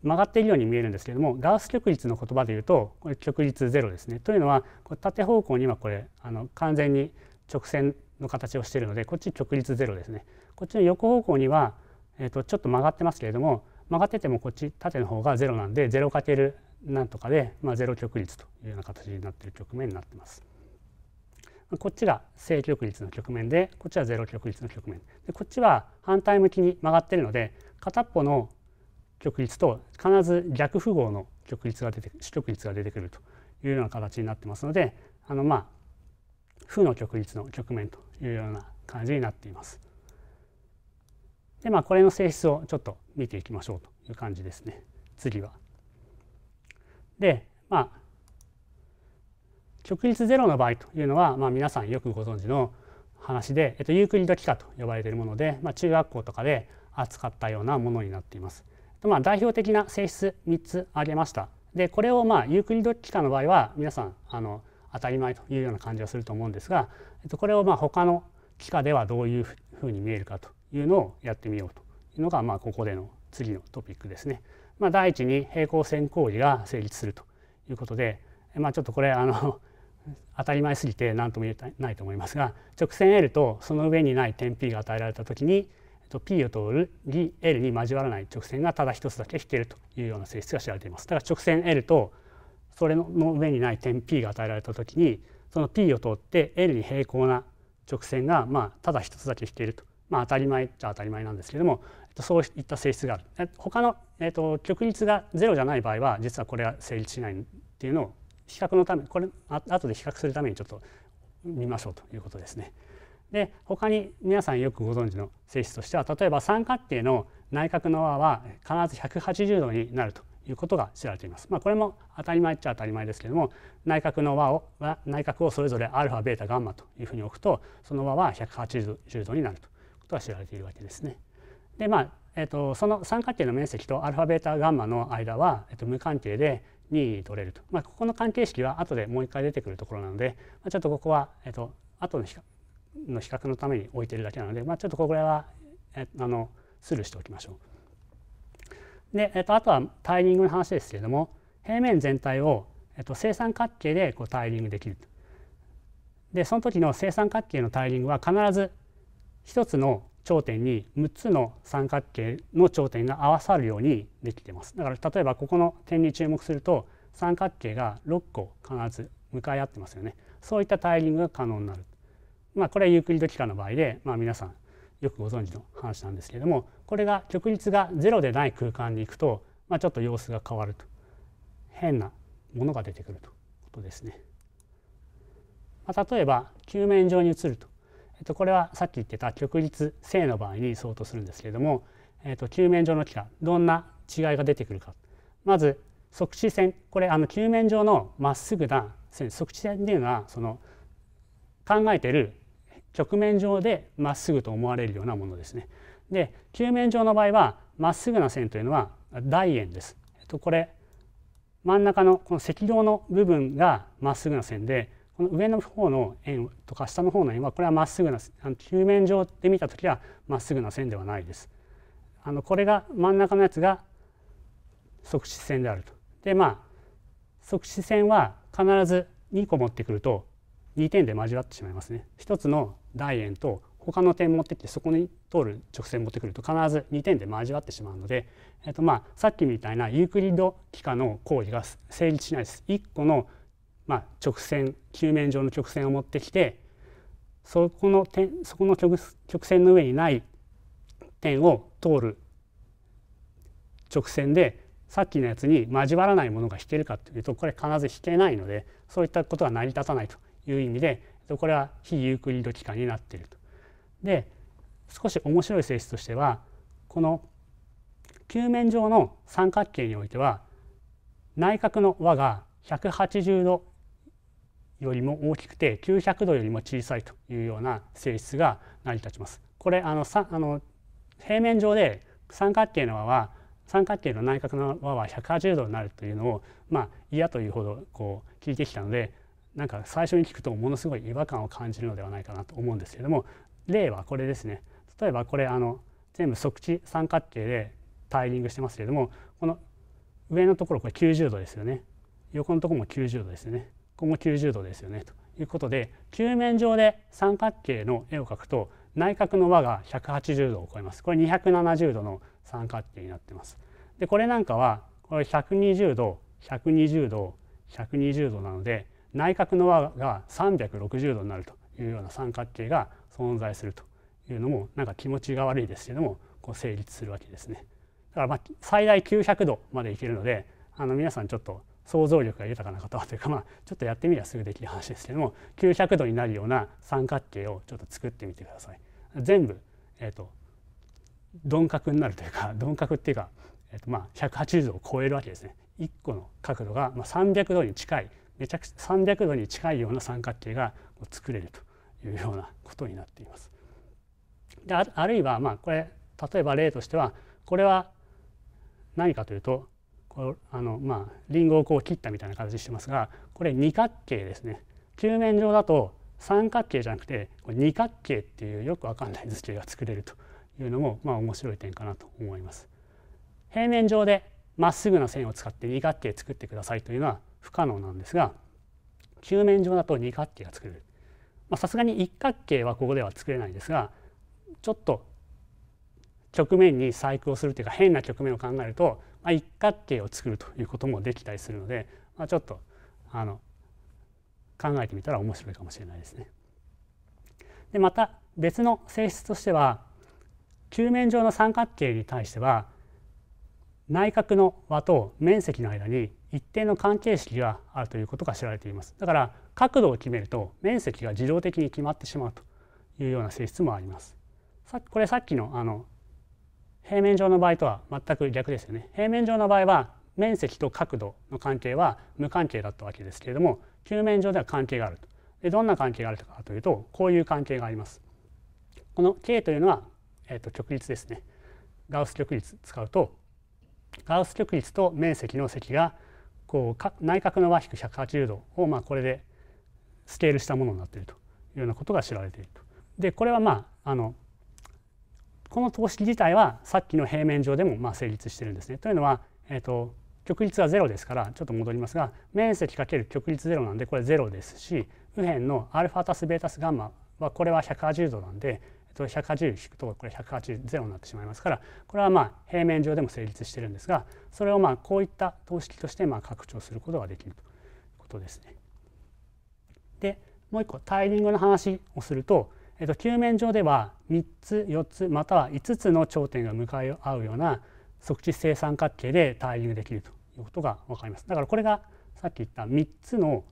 曲がっているように見えるんですけれどもガウス極率の言葉で言うとこれ極率0ですね。というのは縦方向にはこれあの完全に直線の形をしているのでこっち極率0ですね。こっちの横方向には、えっとちょっと曲がってますけれども曲がっててもこっち縦の方が0なんで 0× なんとかで、まあ、0極率というような形になっている局面になってます。こっちが正極率の局面でこっちは0極率の局面でこっちは反対向きに曲がってるので片っぽの極率と必ず逆符号の極率が出て主極率が出てくるというような形になってますのであのまあ負の極率の局面というような感じになっています。でまあこれの性質をちょっと見ていきましょうという感じですね次は。でまあ極率0の場合というのは、まあ、皆さんよくご存知の話で、えっと、ユークリッド幾何と呼ばれているもので、まあ、中学校とかで扱ったようなものになっています。まあ、代表的な性質3つ挙げました。でこれをまあユークリッド幾何の場合は皆さんあの当たり前というような感じがすると思うんですが、えっと、これをまあ他の幾何ではどういうふうに見えるかというのをやってみようというのがまあここでの次のトピックですね。まあ、第一に平行線行為が成立するということで、まあ、ちょっとこれあの 当たり前すぎて何とも言えないと思いますが直線 L とその上にない点 P が与えられた時にと P を通り L に交わらない直線がただ一つだけ引けるというような性質が知られています。だから直線 L とそれの上にない点 P が与えられた時にその P を通って L に平行な直線がまあただ一つだけ引けると、まあ、当たり前っちゃ当たり前なんですけどもそういった性質がある他の、えー、と極率が0じゃない場合は実はこれは成立しないっていうのを比較のためこれ後で比較するためにちょっと見ましょうということですね。で他に皆さんよくご存知の性質としては例えば三角形の内角の和は必ず180度になるということが知られています。まあ、これも当たり前っちゃ当たり前ですけども内角の和を内角をそれぞれ α ベータガンマというふうに置くとその和は180度になるということが知られているわけですね。でまあえー、っと、その三角形の面積と α ベータガンマの間は、えー、っと、無関係で2取れると、まあ、ここの関係式は後でもう一回出てくるところなので、まあ、ちょっとここは、えー、っと、と後のの比較のために置いているだけなので、まあ、ちょっとこれは、えあのスルーしておきましょう。で、えっと、あとはタイミングの話ですけれども平面全体を、えっと、正三角形でこうタイミングできるでその時の正三角形のタイミングは必ず1つの頂点に6つの三角形の頂点が合わさるようにできてます。だから例えばここの点に注目すると三角形が6個必ず向かい合ってますよね。そういったタイリングが可能になる。まあ、これはユークリッド幾何の場合で、まあ、皆さんよくご存知の話なんですけれどもこれが曲率が0でない空間に行くと、まあ、ちょっと様子が変わると変なものが出てくるということですね。まあ、例えば球面上に移ると,、えっとこれはさっき言ってた曲率正の場合に相当するんですけれども、えっと、球面上の幾何どんな違いが出てくるかまず即地線これあの球面上のまっすぐな線即地線っていうのはその考えてる曲面上でまっすぐと思われるようなものですね。で球面上の場合はまっすぐな線というのは大円です。えっと、これ真ん中のこの赤道の部分がまっすぐな線でこの上の方の円とか下の方の円はこれはまっすぐな球面上で見た時はまっすぐな線ではないです。あのこれが真ん中のやつが即視線であると。でまあ即視線は必ず2個持ってくると2点で交わってしまいますね。1つの大円と他の点持ってきてそこに通る直線持ってくると必ず2点で交わってしまうので、えっと、まあさっきみたいなユークリッド幾何の行為が成立しないです。1個のまあ直線球面上の曲線を持ってきてそこの点そこの曲線の上にない点を通る直線でさっきのやつに交わらないものが引けるかというとこれ必ず引けないのでそういったことは成り立たないという意味でこれは非ユークリッド機関になっていると。で少し面白い性質としてはこの球面上の三角形においては内角の和が180度よりも大きくて900度よりも小さいというような性質が成り立ちます。これあのさあの平面上で三角形の和は三角形の内角の和は180度になるというのを、まあ、嫌というほどこう聞いてきたのでなんか最初に聞くとものすごい違和感を感じるのではないかなと思うんですけれども例はこれですね例えばこれあの全部測地三角形でタイリングしてますけれどもこの上のところこれ90度ですよね横のとこも90度ですよねここも90度ですよねということで球面上で三角形の絵を描くと内角の輪が180度を超えますこれ270度の三角形になってますでこれなんかはこれ120度120度120度なので内角の和が360度になるというような三角形が存在するというのもなんか気持ちが悪いですけどもこう成立するわけですね。だからまあ最大900度までいけるのであの皆さんちょっと想像力が豊かな方はというかまあちょっとやってみりゃすぐできる話ですけども900度になるような三角形をちょっと作ってみてください。全部、えーと、鈍角になるというか鈍角っていうか、えーとまあ、180度を超えるわけですね。1個の角度が、ま300度に近いめちゃくちゃ300度に近いような三角形が作れるというようなことになっています。であるいはまあこれ例えば例としてはこれは何かというとこあのまあリンゴをこう切ったみたいな形してますがこれ二角形ですね。球面上だと三角形じゃなくて二角形っていうよくわかんない図形が作れるというのもまあ面白い点かなと思います。平面上でまっすぐな線を使って二角形作ってくださいというのは不可能なんですが球面上だと二角形が作れるさすがに一角形はここでは作れないですがちょっと局面に細工をするというか変な局面を考えると、まあ、一角形を作るということもできたりするので、まあ、ちょっとあの考えてみたら面白いかもしれないですね。でまた別の性質としては球面上の三角形に対しては内角の和と面積の間に一定の関係式があるということが知られていますだから角度を決めると面積が自動的に決まってしまうというような性質もありますさこれさっきのあの平面上の場合とは全く逆ですよね平面上の場合は面積と角度の関係は無関係だったわけですけれども球面上では関係があるとでどんな関係があるかというとこういう関係がありますこの K というのは、えー、と極率ですねガウス極率使うとガウス極率と面積の積がこう内角の和く180度をまあこれでスケールしたものになっているというようなことが知られていると。でこれはまああのこの等式自体はさっきの平面上でもまあ成立してるんですね。というのは、えーと、と極率は0ですからちょっと戻りますが面積かける極率0なんでこれ0ですし右辺の α たす β たすガンマはこれは180度なんで、それ180引くとこれ180になってしまいますからこれはまあ平面上でも成立してるんですがそれをまあこういった等式としてまあ拡張することができるということですね。でもう一個タイリングの話をすると、えっと、球面上では3つ4つまたは5つの頂点が向かい合うような即地正三角形でタイリングできるということが分かります。だからこれがさっき言った3つの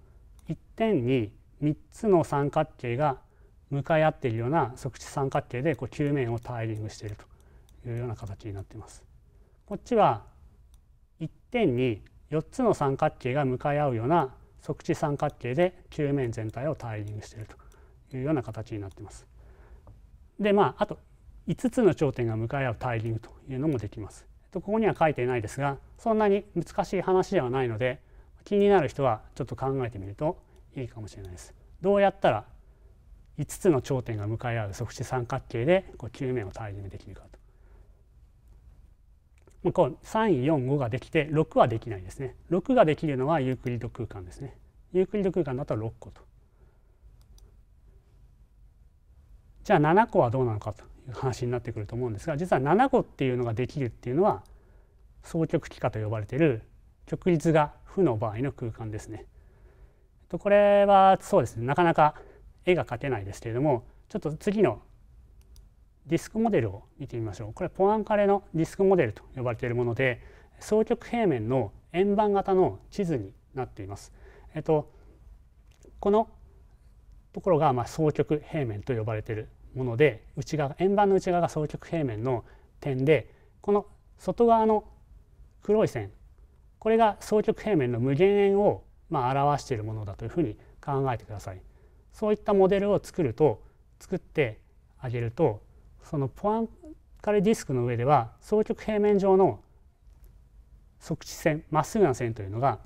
1点に3つの三角形が向かい合っているような側地三角形でこう球面をタイリングしているというような形になっています。こっちは1点に4つの三角形が向かい合うような側地三角形で球面全体をタイリングしているというような形になっています。でまああと5つの頂点が向かい合うタイリングというのもできます。ここには書いていないですがそんなに難しい話ではないので気になる人はちょっと考えてみるといいかもしれないです。どうやったら5つの頂点が向かい合う即死三角形でこう球面を対立できるかと。もうこう3位45ができて6はできないですね。6ができるのはユークリッド空間ですね。ユークリッド空間だと6個と。じゃあ7個はどうなのかという話になってくると思うんですが実は7個っていうのができるっていうのは双極幾何と呼ばれている曲率が負の場合の空間ですね。これはそうですねなかなか絵が描けないですけれどもちょっと次のディスクモデルを見てみましょうこれポアンカレのディスクモデルと呼ばれているもので双極平面の円盤型の地図になっています。えっと、このところがま双極平面と呼ばれているもので内側円盤の内側が双極平面の点でこの外側の黒い線これが双極平面の無限円をま表しているものだというふうに考えてください。そういったモデルを作ると作ってあげるとそのポアンカレディスクの上では双極平面上の側地線まっすぐな線というのが、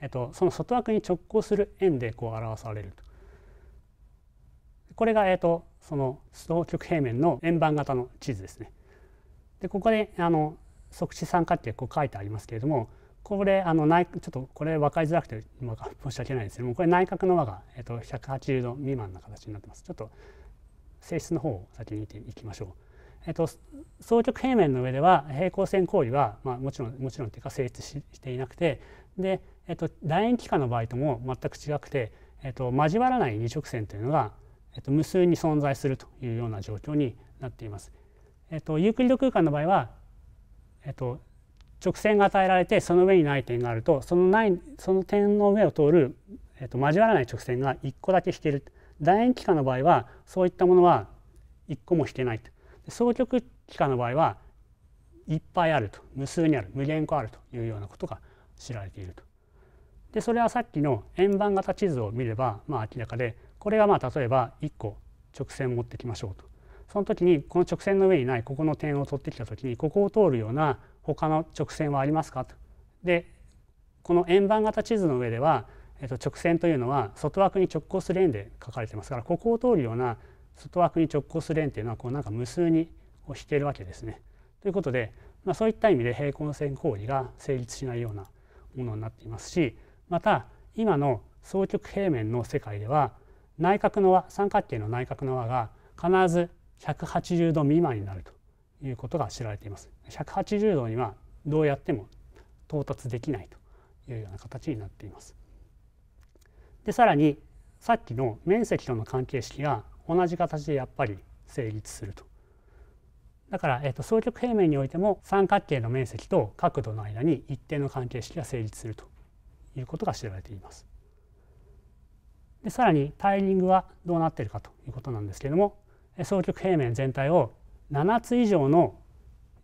えっと、その外枠に直行する円でこう表されると。これが、えっと、その双極平面の円盤型の地図ですね。でここであの測地三角形こう書いてありますけれどもこれあの内ちょっとこれ分かりづらくて申し訳ないんですけどもこれ内角の和が、えっと、180度未満な形になってます。ちょっと性質の方を先に見ていきましょう。えっと、双極平面の上では平行線行為は、まあ、もちろんもちろんというか成立ししていなくてで、えっと、楕円幾何の場合とも全く違くて、えっと、交わらない二直線というのが、えっと、無数に存在するというような状況になっています。えっと、ユークリド空間の場合は、えっと、直線が与えられてその上にない点があるとそのないその点の上を通る、えー、と交わらない直線が1個だけ引ける楕円幾何の場合はそういったものは1個も引けないと双極幾何の場合はいっぱいあると無数にある無限個あるというようなことが知られていると。でそれはさっきの円盤型地図を見ればまあ明らかでこれがまあ例えば1個直線を持ってきましょうとその時にこの直線の上にないここの点を取ってきた時にここを通るような他の直線はありますかと。でこの円盤型地図の上では、えっと、直線というのは外枠に直行する円で書かれてますからここを通るような外枠に直行する円というのはこうなんか無数に引けるわけですね。ということで、まあ、そういった意味で平行線行為が成立しないようなものになっていますしまた今の双極平面の世界では内角の和三角形の内角の和が必ず180度未満になるということが知られています。180度にはどうやっても到達できないというような形になっています。でさらにさっきの面積との関係式が同じ形でやっぱり成立すると。だから、えっと双極平面においても三角形の面積と角度の間に一定の関係式が成立するということが知られています。でさらにタイリングはどうなっているかということなんですけれども双極平面全体を7つ以上の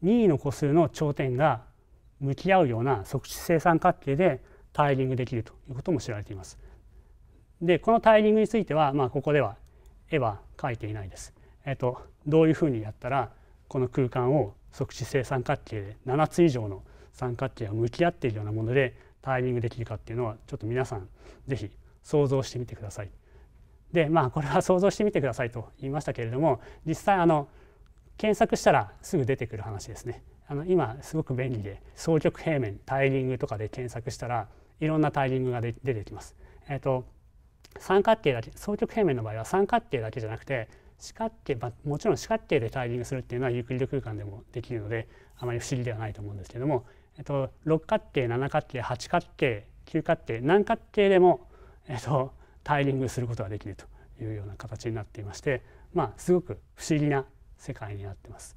任意の個数の頂点が向き合うような即生三角形でタイリングできるということも知られています。でこのタイリングについては、まあ、ここでは絵は描いていないです。えっと、どういうふうにやったらこの空間を即死性三角形で7つ以上の三角形が向き合っているようなものでタイリングできるかっていうのはちょっと皆さんぜひ想像してみてください。でまあこれは想像してみてくださいと言いましたけれども実際あの検索したらすぐ出てくる話ですねあの今すごく便利で双極平面タイリングとかで検索したらいろんなタイリングが出てきます。えーと、三角形だけ双極平面の場合は三角形だけじゃなくて四角形、まあ、もちろん四角形でタイリングするっていうのはユークリド空間でもできるのであまり不思議ではないと思うんですけども、えっと、六角形七角形八角形九角形何角形でも、えっと、タイリングすることができるというような形になっていまして、まあ、すごく不思議な世界になってます。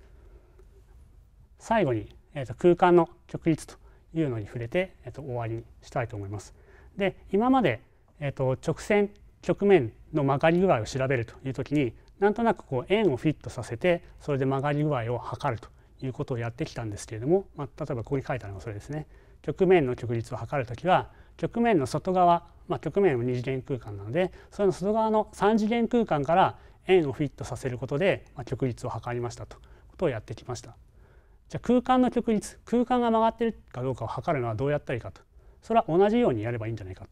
最後に、えー、と空間の直立というのに触れて、えー、と終わりにしたいと思います。で今まで、えー、と直線局面の曲がり具合を調べるという時になんとなくこう円をフィットさせてそれで曲がり具合を測るということをやってきたんですけれども、まあ、例えばここに書いてあるのはそれですね。局面の曲率を測る時は局面の外側、まあ、曲面は二次元空間なのでその外側の3次元空間から円をフィットさせることで、まあ、曲率を測りましたとことをやってきました。じゃ空間の曲率空間が曲がってるかどうかを測るのはどうやったらいいかとそれは同じようにやればいいんじゃないかと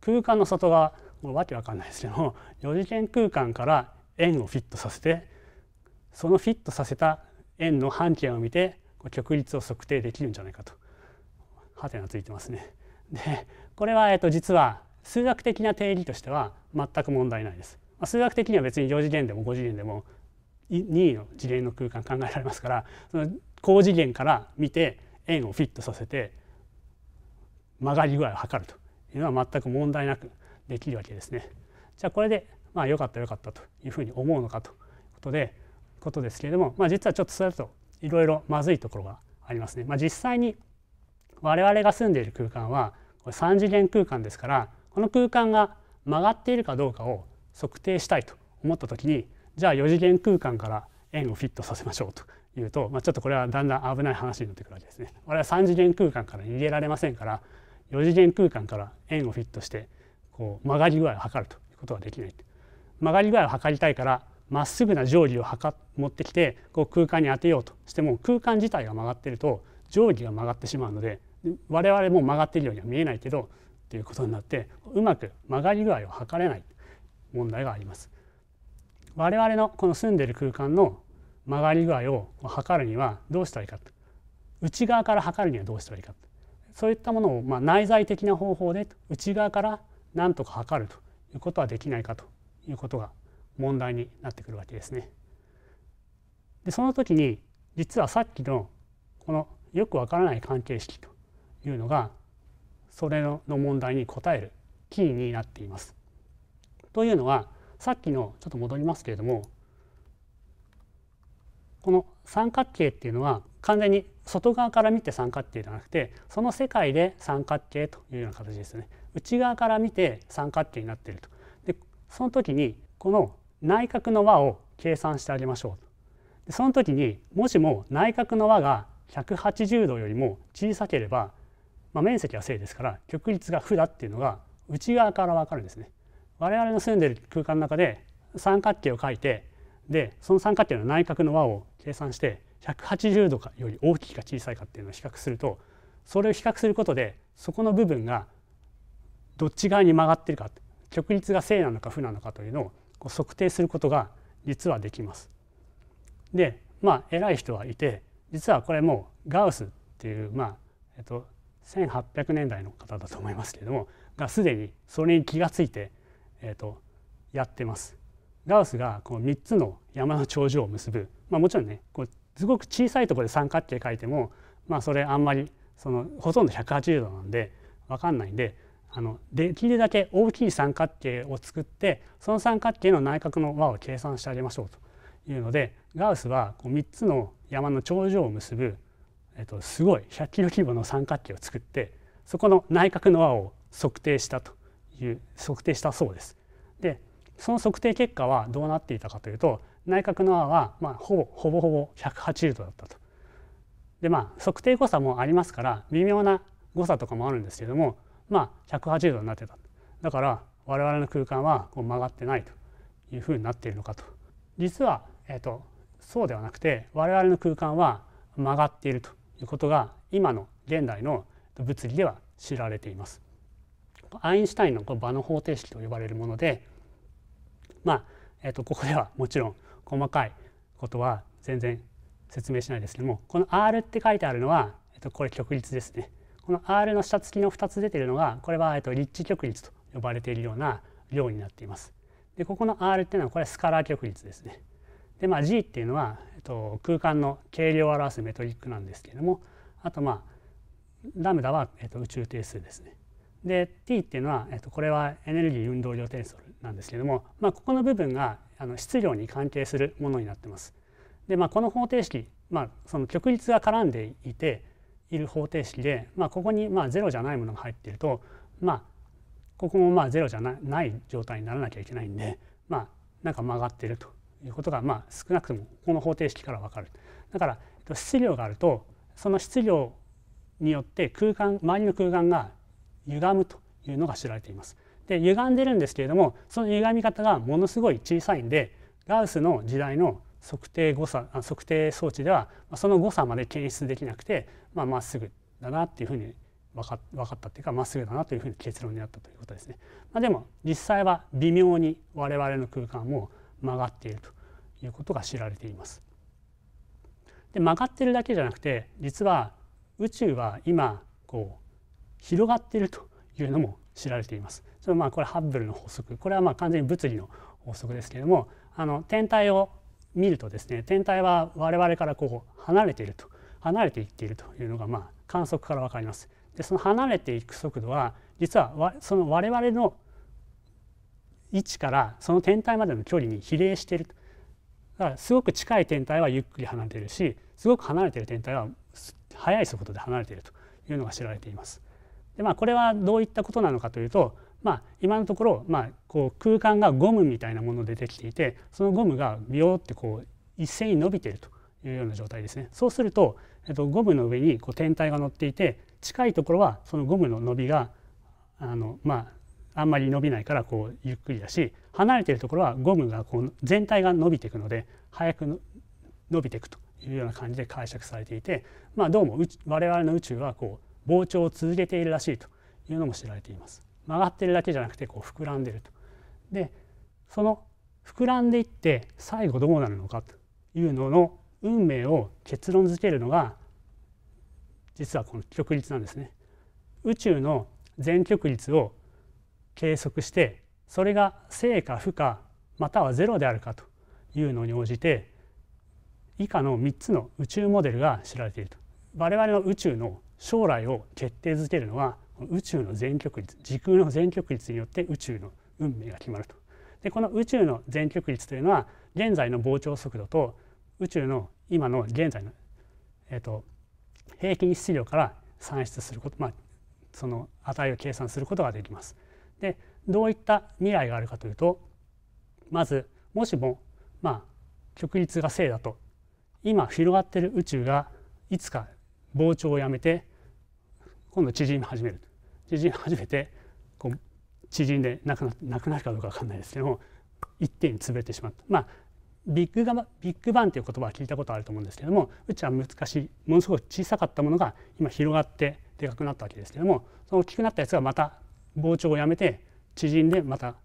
空間の外側もうわけわかんないですけども4 次元空間から円をフィットさせてそのフィットさせた円の半径を見て曲率を測定できるんじゃないかとはてなついてますね。でこれは、えっと、実は数学的な定義としては全く問題ないです。数学的には別に4次元でも5次元でも任意の次元の空間考えられますからその高次元から見て円をフィットさせて曲がり具合を測るというのは全く問題なくできるわけですね。じゃあこれでまあ良かった良かったというふうに思うのかということでことですけれども、まあ、実はちょっとそれだといろいろまずいところがありますね。まあ、実際に我々が住んでいる空間はこれ3次元空間ですからこの空間が曲がっているかどうかを測定したいと思った時にじゃあ4次元空間から円をフィットさせましょうというと、まあ、ちょっとこれはだんだん危ない話になってくるわけですね。我々3次元空間から逃げられませんから4次元空間から円をフィットしてこう曲がり具合を測るということはできない曲がり具合を測りたいからまっすぐな定規を測持ってきてこう空間に当てようとしても空間自体が曲がってると定規が曲がってしまうので我々も曲がってるようには見えないけどということになってうまく曲がり具合を測れない問題があります。我々のこの住んでる空間の曲がり具合を測るにはどうしたらいいか内側から測るにはどうしたらいいかそういったものをま内在的な方法で内側から何とか測るということはできないかということが問題になってくるわけですね。でその時に実はさっきのこのよくわからない関係式というのがそれの問題に答えるキーになっています。というのはさっきのちょっと戻りますけれどもこの三角形っていうのは完全に外側から見て三角形ではなくてその世界で三角形というような形ですね内側から見て三角形になっているとでその時にこの内角の和を計算してあげましょうでその時にもしも内角の和が180度よりも小さければ、まあ、面積は正ですから極率が負だっていうのが内側から分かるんですね我々の住んでる空間の中で三角形を書いてでその三角形の内角の和を計算して180度かより大きいか小さいかっていうのを比較するとそれを比較することでそこの部分がどっち側に曲がってるか曲率が正なのか負なのかというのを測定することが実はできます。でまあ偉い人はいて実はこれもガウスっていうまあえっと1800年代の方だと思いますけれどもがすでにそれに気がついてえーと、やってます。ガウスがこの3つの山の頂上を結ぶ、まあ、もちろんねこうすごく小さいところで三角形書いても、まあ、それあんまりそのほとんど180度なんで分かんないんであのできるだけ大きい三角形を作ってその三角形の内角の和を計算してあげましょうというのでガウスはこう3つの山の頂上を結ぶ、えっと、すごい100キロ規模の三角形を作ってそこの内角の和を測定したという測定したそうです。でその測定結果はどうなっていたかというと内角の和はまあほぼほぼほぼ180度だったと。でまあ測定誤差もありますから微妙な誤差とかもあるんですけどもまあ180度になってた。だから我々の空間はこう曲がってないというふうになっているのかと。実は、えーと、とそうではなくて我々の空間は曲がっているということが今の現代の物理では知られています。アインシュタインのこの場の方程式と呼ばれるものでまあ、えー、とここではもちろん細かいことは全然説明しないですけどもこの R って書いてあるのは、えー、とこれ曲率ですね。この R の下付きの2つ出てるのがこれは、えー、と立地曲率と呼ばれているような量になっています。でここの R っていうのはこれスカラー曲率ですね。でまあ G っていうのは、えっと、空間の軽量を表すメトリックなんですけれどもあとまあラムダは、えっと、宇宙定数ですね。で T っていうのは、えっと、これはエネルギー運動量テンソルなんですけども、まあ、ここの部分があの質量に関係するものになってます。で、まあ、この方程式、まあ、その極率が絡んでいている方程式で、まあ、ここにまあ0じゃないものが入っていると、まあ、ここもまあ0じゃない状態にならなきゃいけないんで、まあ、なんか曲がってるということが、まあ、少なくともこの方程式から分かる。だから、質量があるとその質量によって空間周りの空間が歪むというのが知られています。で歪んでるんですけれどもその歪み方がものすごい小さいんでガウスの時代の測定誤差測定装置ではその誤差まで検出できなくてまあ、まっすぐだなっていうふうに分か分かったっていうかまっすぐだなというふうに結論になったということですね。まあ、でも実際は微妙に我々の空間も曲がっているということが知られています。で曲がってるだけじゃなくて実は宇宙は今こう広がっているというのも知られています。それまあこれハッブルの法則これはまあ完全に物理の法則ですけれどもあの天体を見るとですね天体は我々からこう離れていると離れていっているというのがまあ観測から分かります。でその離れていく速度は実はその我々の位置からその天体までの距離に比例しているだからすごく近い天体はゆっくり離れているしすごく離れている天体は速い速度で離れているというのが知られています。でまあこれはどういったことなのかというと、まあ、今のところ、まあ、こう空間がゴムみたいなものでできていてそのゴムがビヨーってこう一斉に伸びているというような状態ですね。そうすると、えっと、ゴムの上にこう天体が乗っていて近いところはそのゴムの伸びがあのまああんまり伸びないからこうゆっくりだし離れてるところはゴムがこう全体が伸びていくので早く伸びていくというような感じで解釈されていて、まあ、どうも我々の宇宙はこう膨張を続けているらしいというのも知られています曲がってるだけじゃなくてこう膨らんでるとでその膨らんでいって最後どうなるのかというのの運命を結論づけるのが実はこの極率なんですね宇宙の全極率を計測してそれが正か負かまたはゼロであるかというのに応じて以下の3つの宇宙モデルが知られていると我々の宇宙の将来を決定づけるのは宇宙の全極率時空の全極率によって宇宙の運命が決まると。でこの宇宙の全極率というのは現在の膨張速度と宇宙の今の現在の、えーと、平均質量から算出すること、まあ、その値を計算することができます。でどういった未来があるかというとまずもしも、まあ、極率が正だと今広がってる宇宙がいつか膨張をやめて今度縮み始める縮み始めてこう縮んでなくななくなるかどうか分かんないですけども一点に潰れてしまったまあビッグがビッグバンという言葉は聞いたことあると思うんですけどもうちは難しいものすごく小さかったものが今広がってでかくなったわけですけどもその大きくなったやつがまた膨張をやめて縮んでまた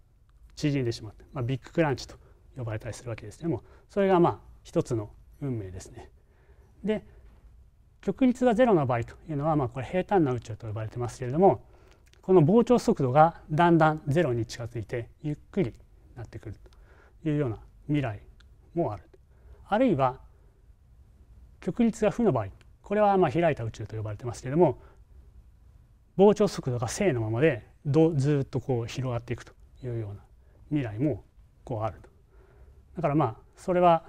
縮んでしまって、まあ、ビッグクランチと呼ばれたりするわけですけどもそれがまあ一つの運命ですね。で極率が0の場合というのは、まあ、これ平坦な宇宙と呼ばれてますけれどもこの膨張速度がだんだん0に近づいてゆっくりなってくるというような未来もあるあるいは極率が負の場合これはまあ開いた宇宙と呼ばれてますけれども膨張速度が正のままでずっとこう広がっていくというような未来もこうあるとだからまあそれは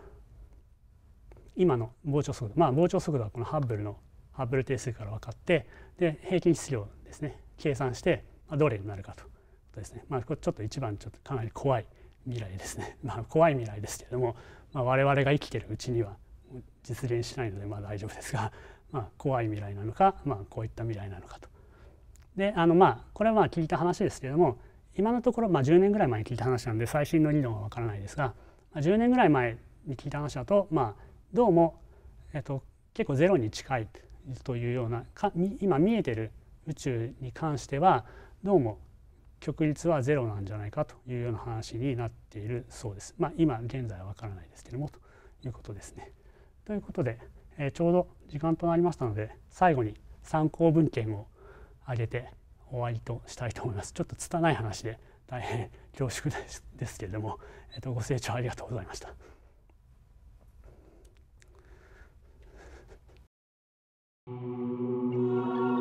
今の膨張速度まあ膨張速度はこのハッブルのハッブル定数から分かってで平均質量ですね計算して、まあ、どれになるかということですね、まあ、これちょっと一番ちょっとかなり怖い未来ですね、まあ、怖い未来ですけれども、まあ、我々が生きてるうちには実現しないのでまあ大丈夫ですが、まあ、怖い未来なのか、まあ、こういった未来なのかと。であのまあこれはまあ聞いた話ですけれども今のところまあ10年ぐらい前に聞いた話なんで最新の理論は分からないですが10年ぐらい前に聞いた話だとまあどうも、えっと、結構ゼロに近いというようなか今見えてる宇宙に関してはどうも極率はゼロなんじゃないかというような話になっているそうです。まあ、今現在は分からないですけどもということですね。ということで、えー、ちょうど時間となりましたので最後に参考文献を挙げて終わりとしたいと思います。ちょっと拙い話で大変恐縮ですけれども、えー、とご清聴ありがとうございました。Thank mm. you.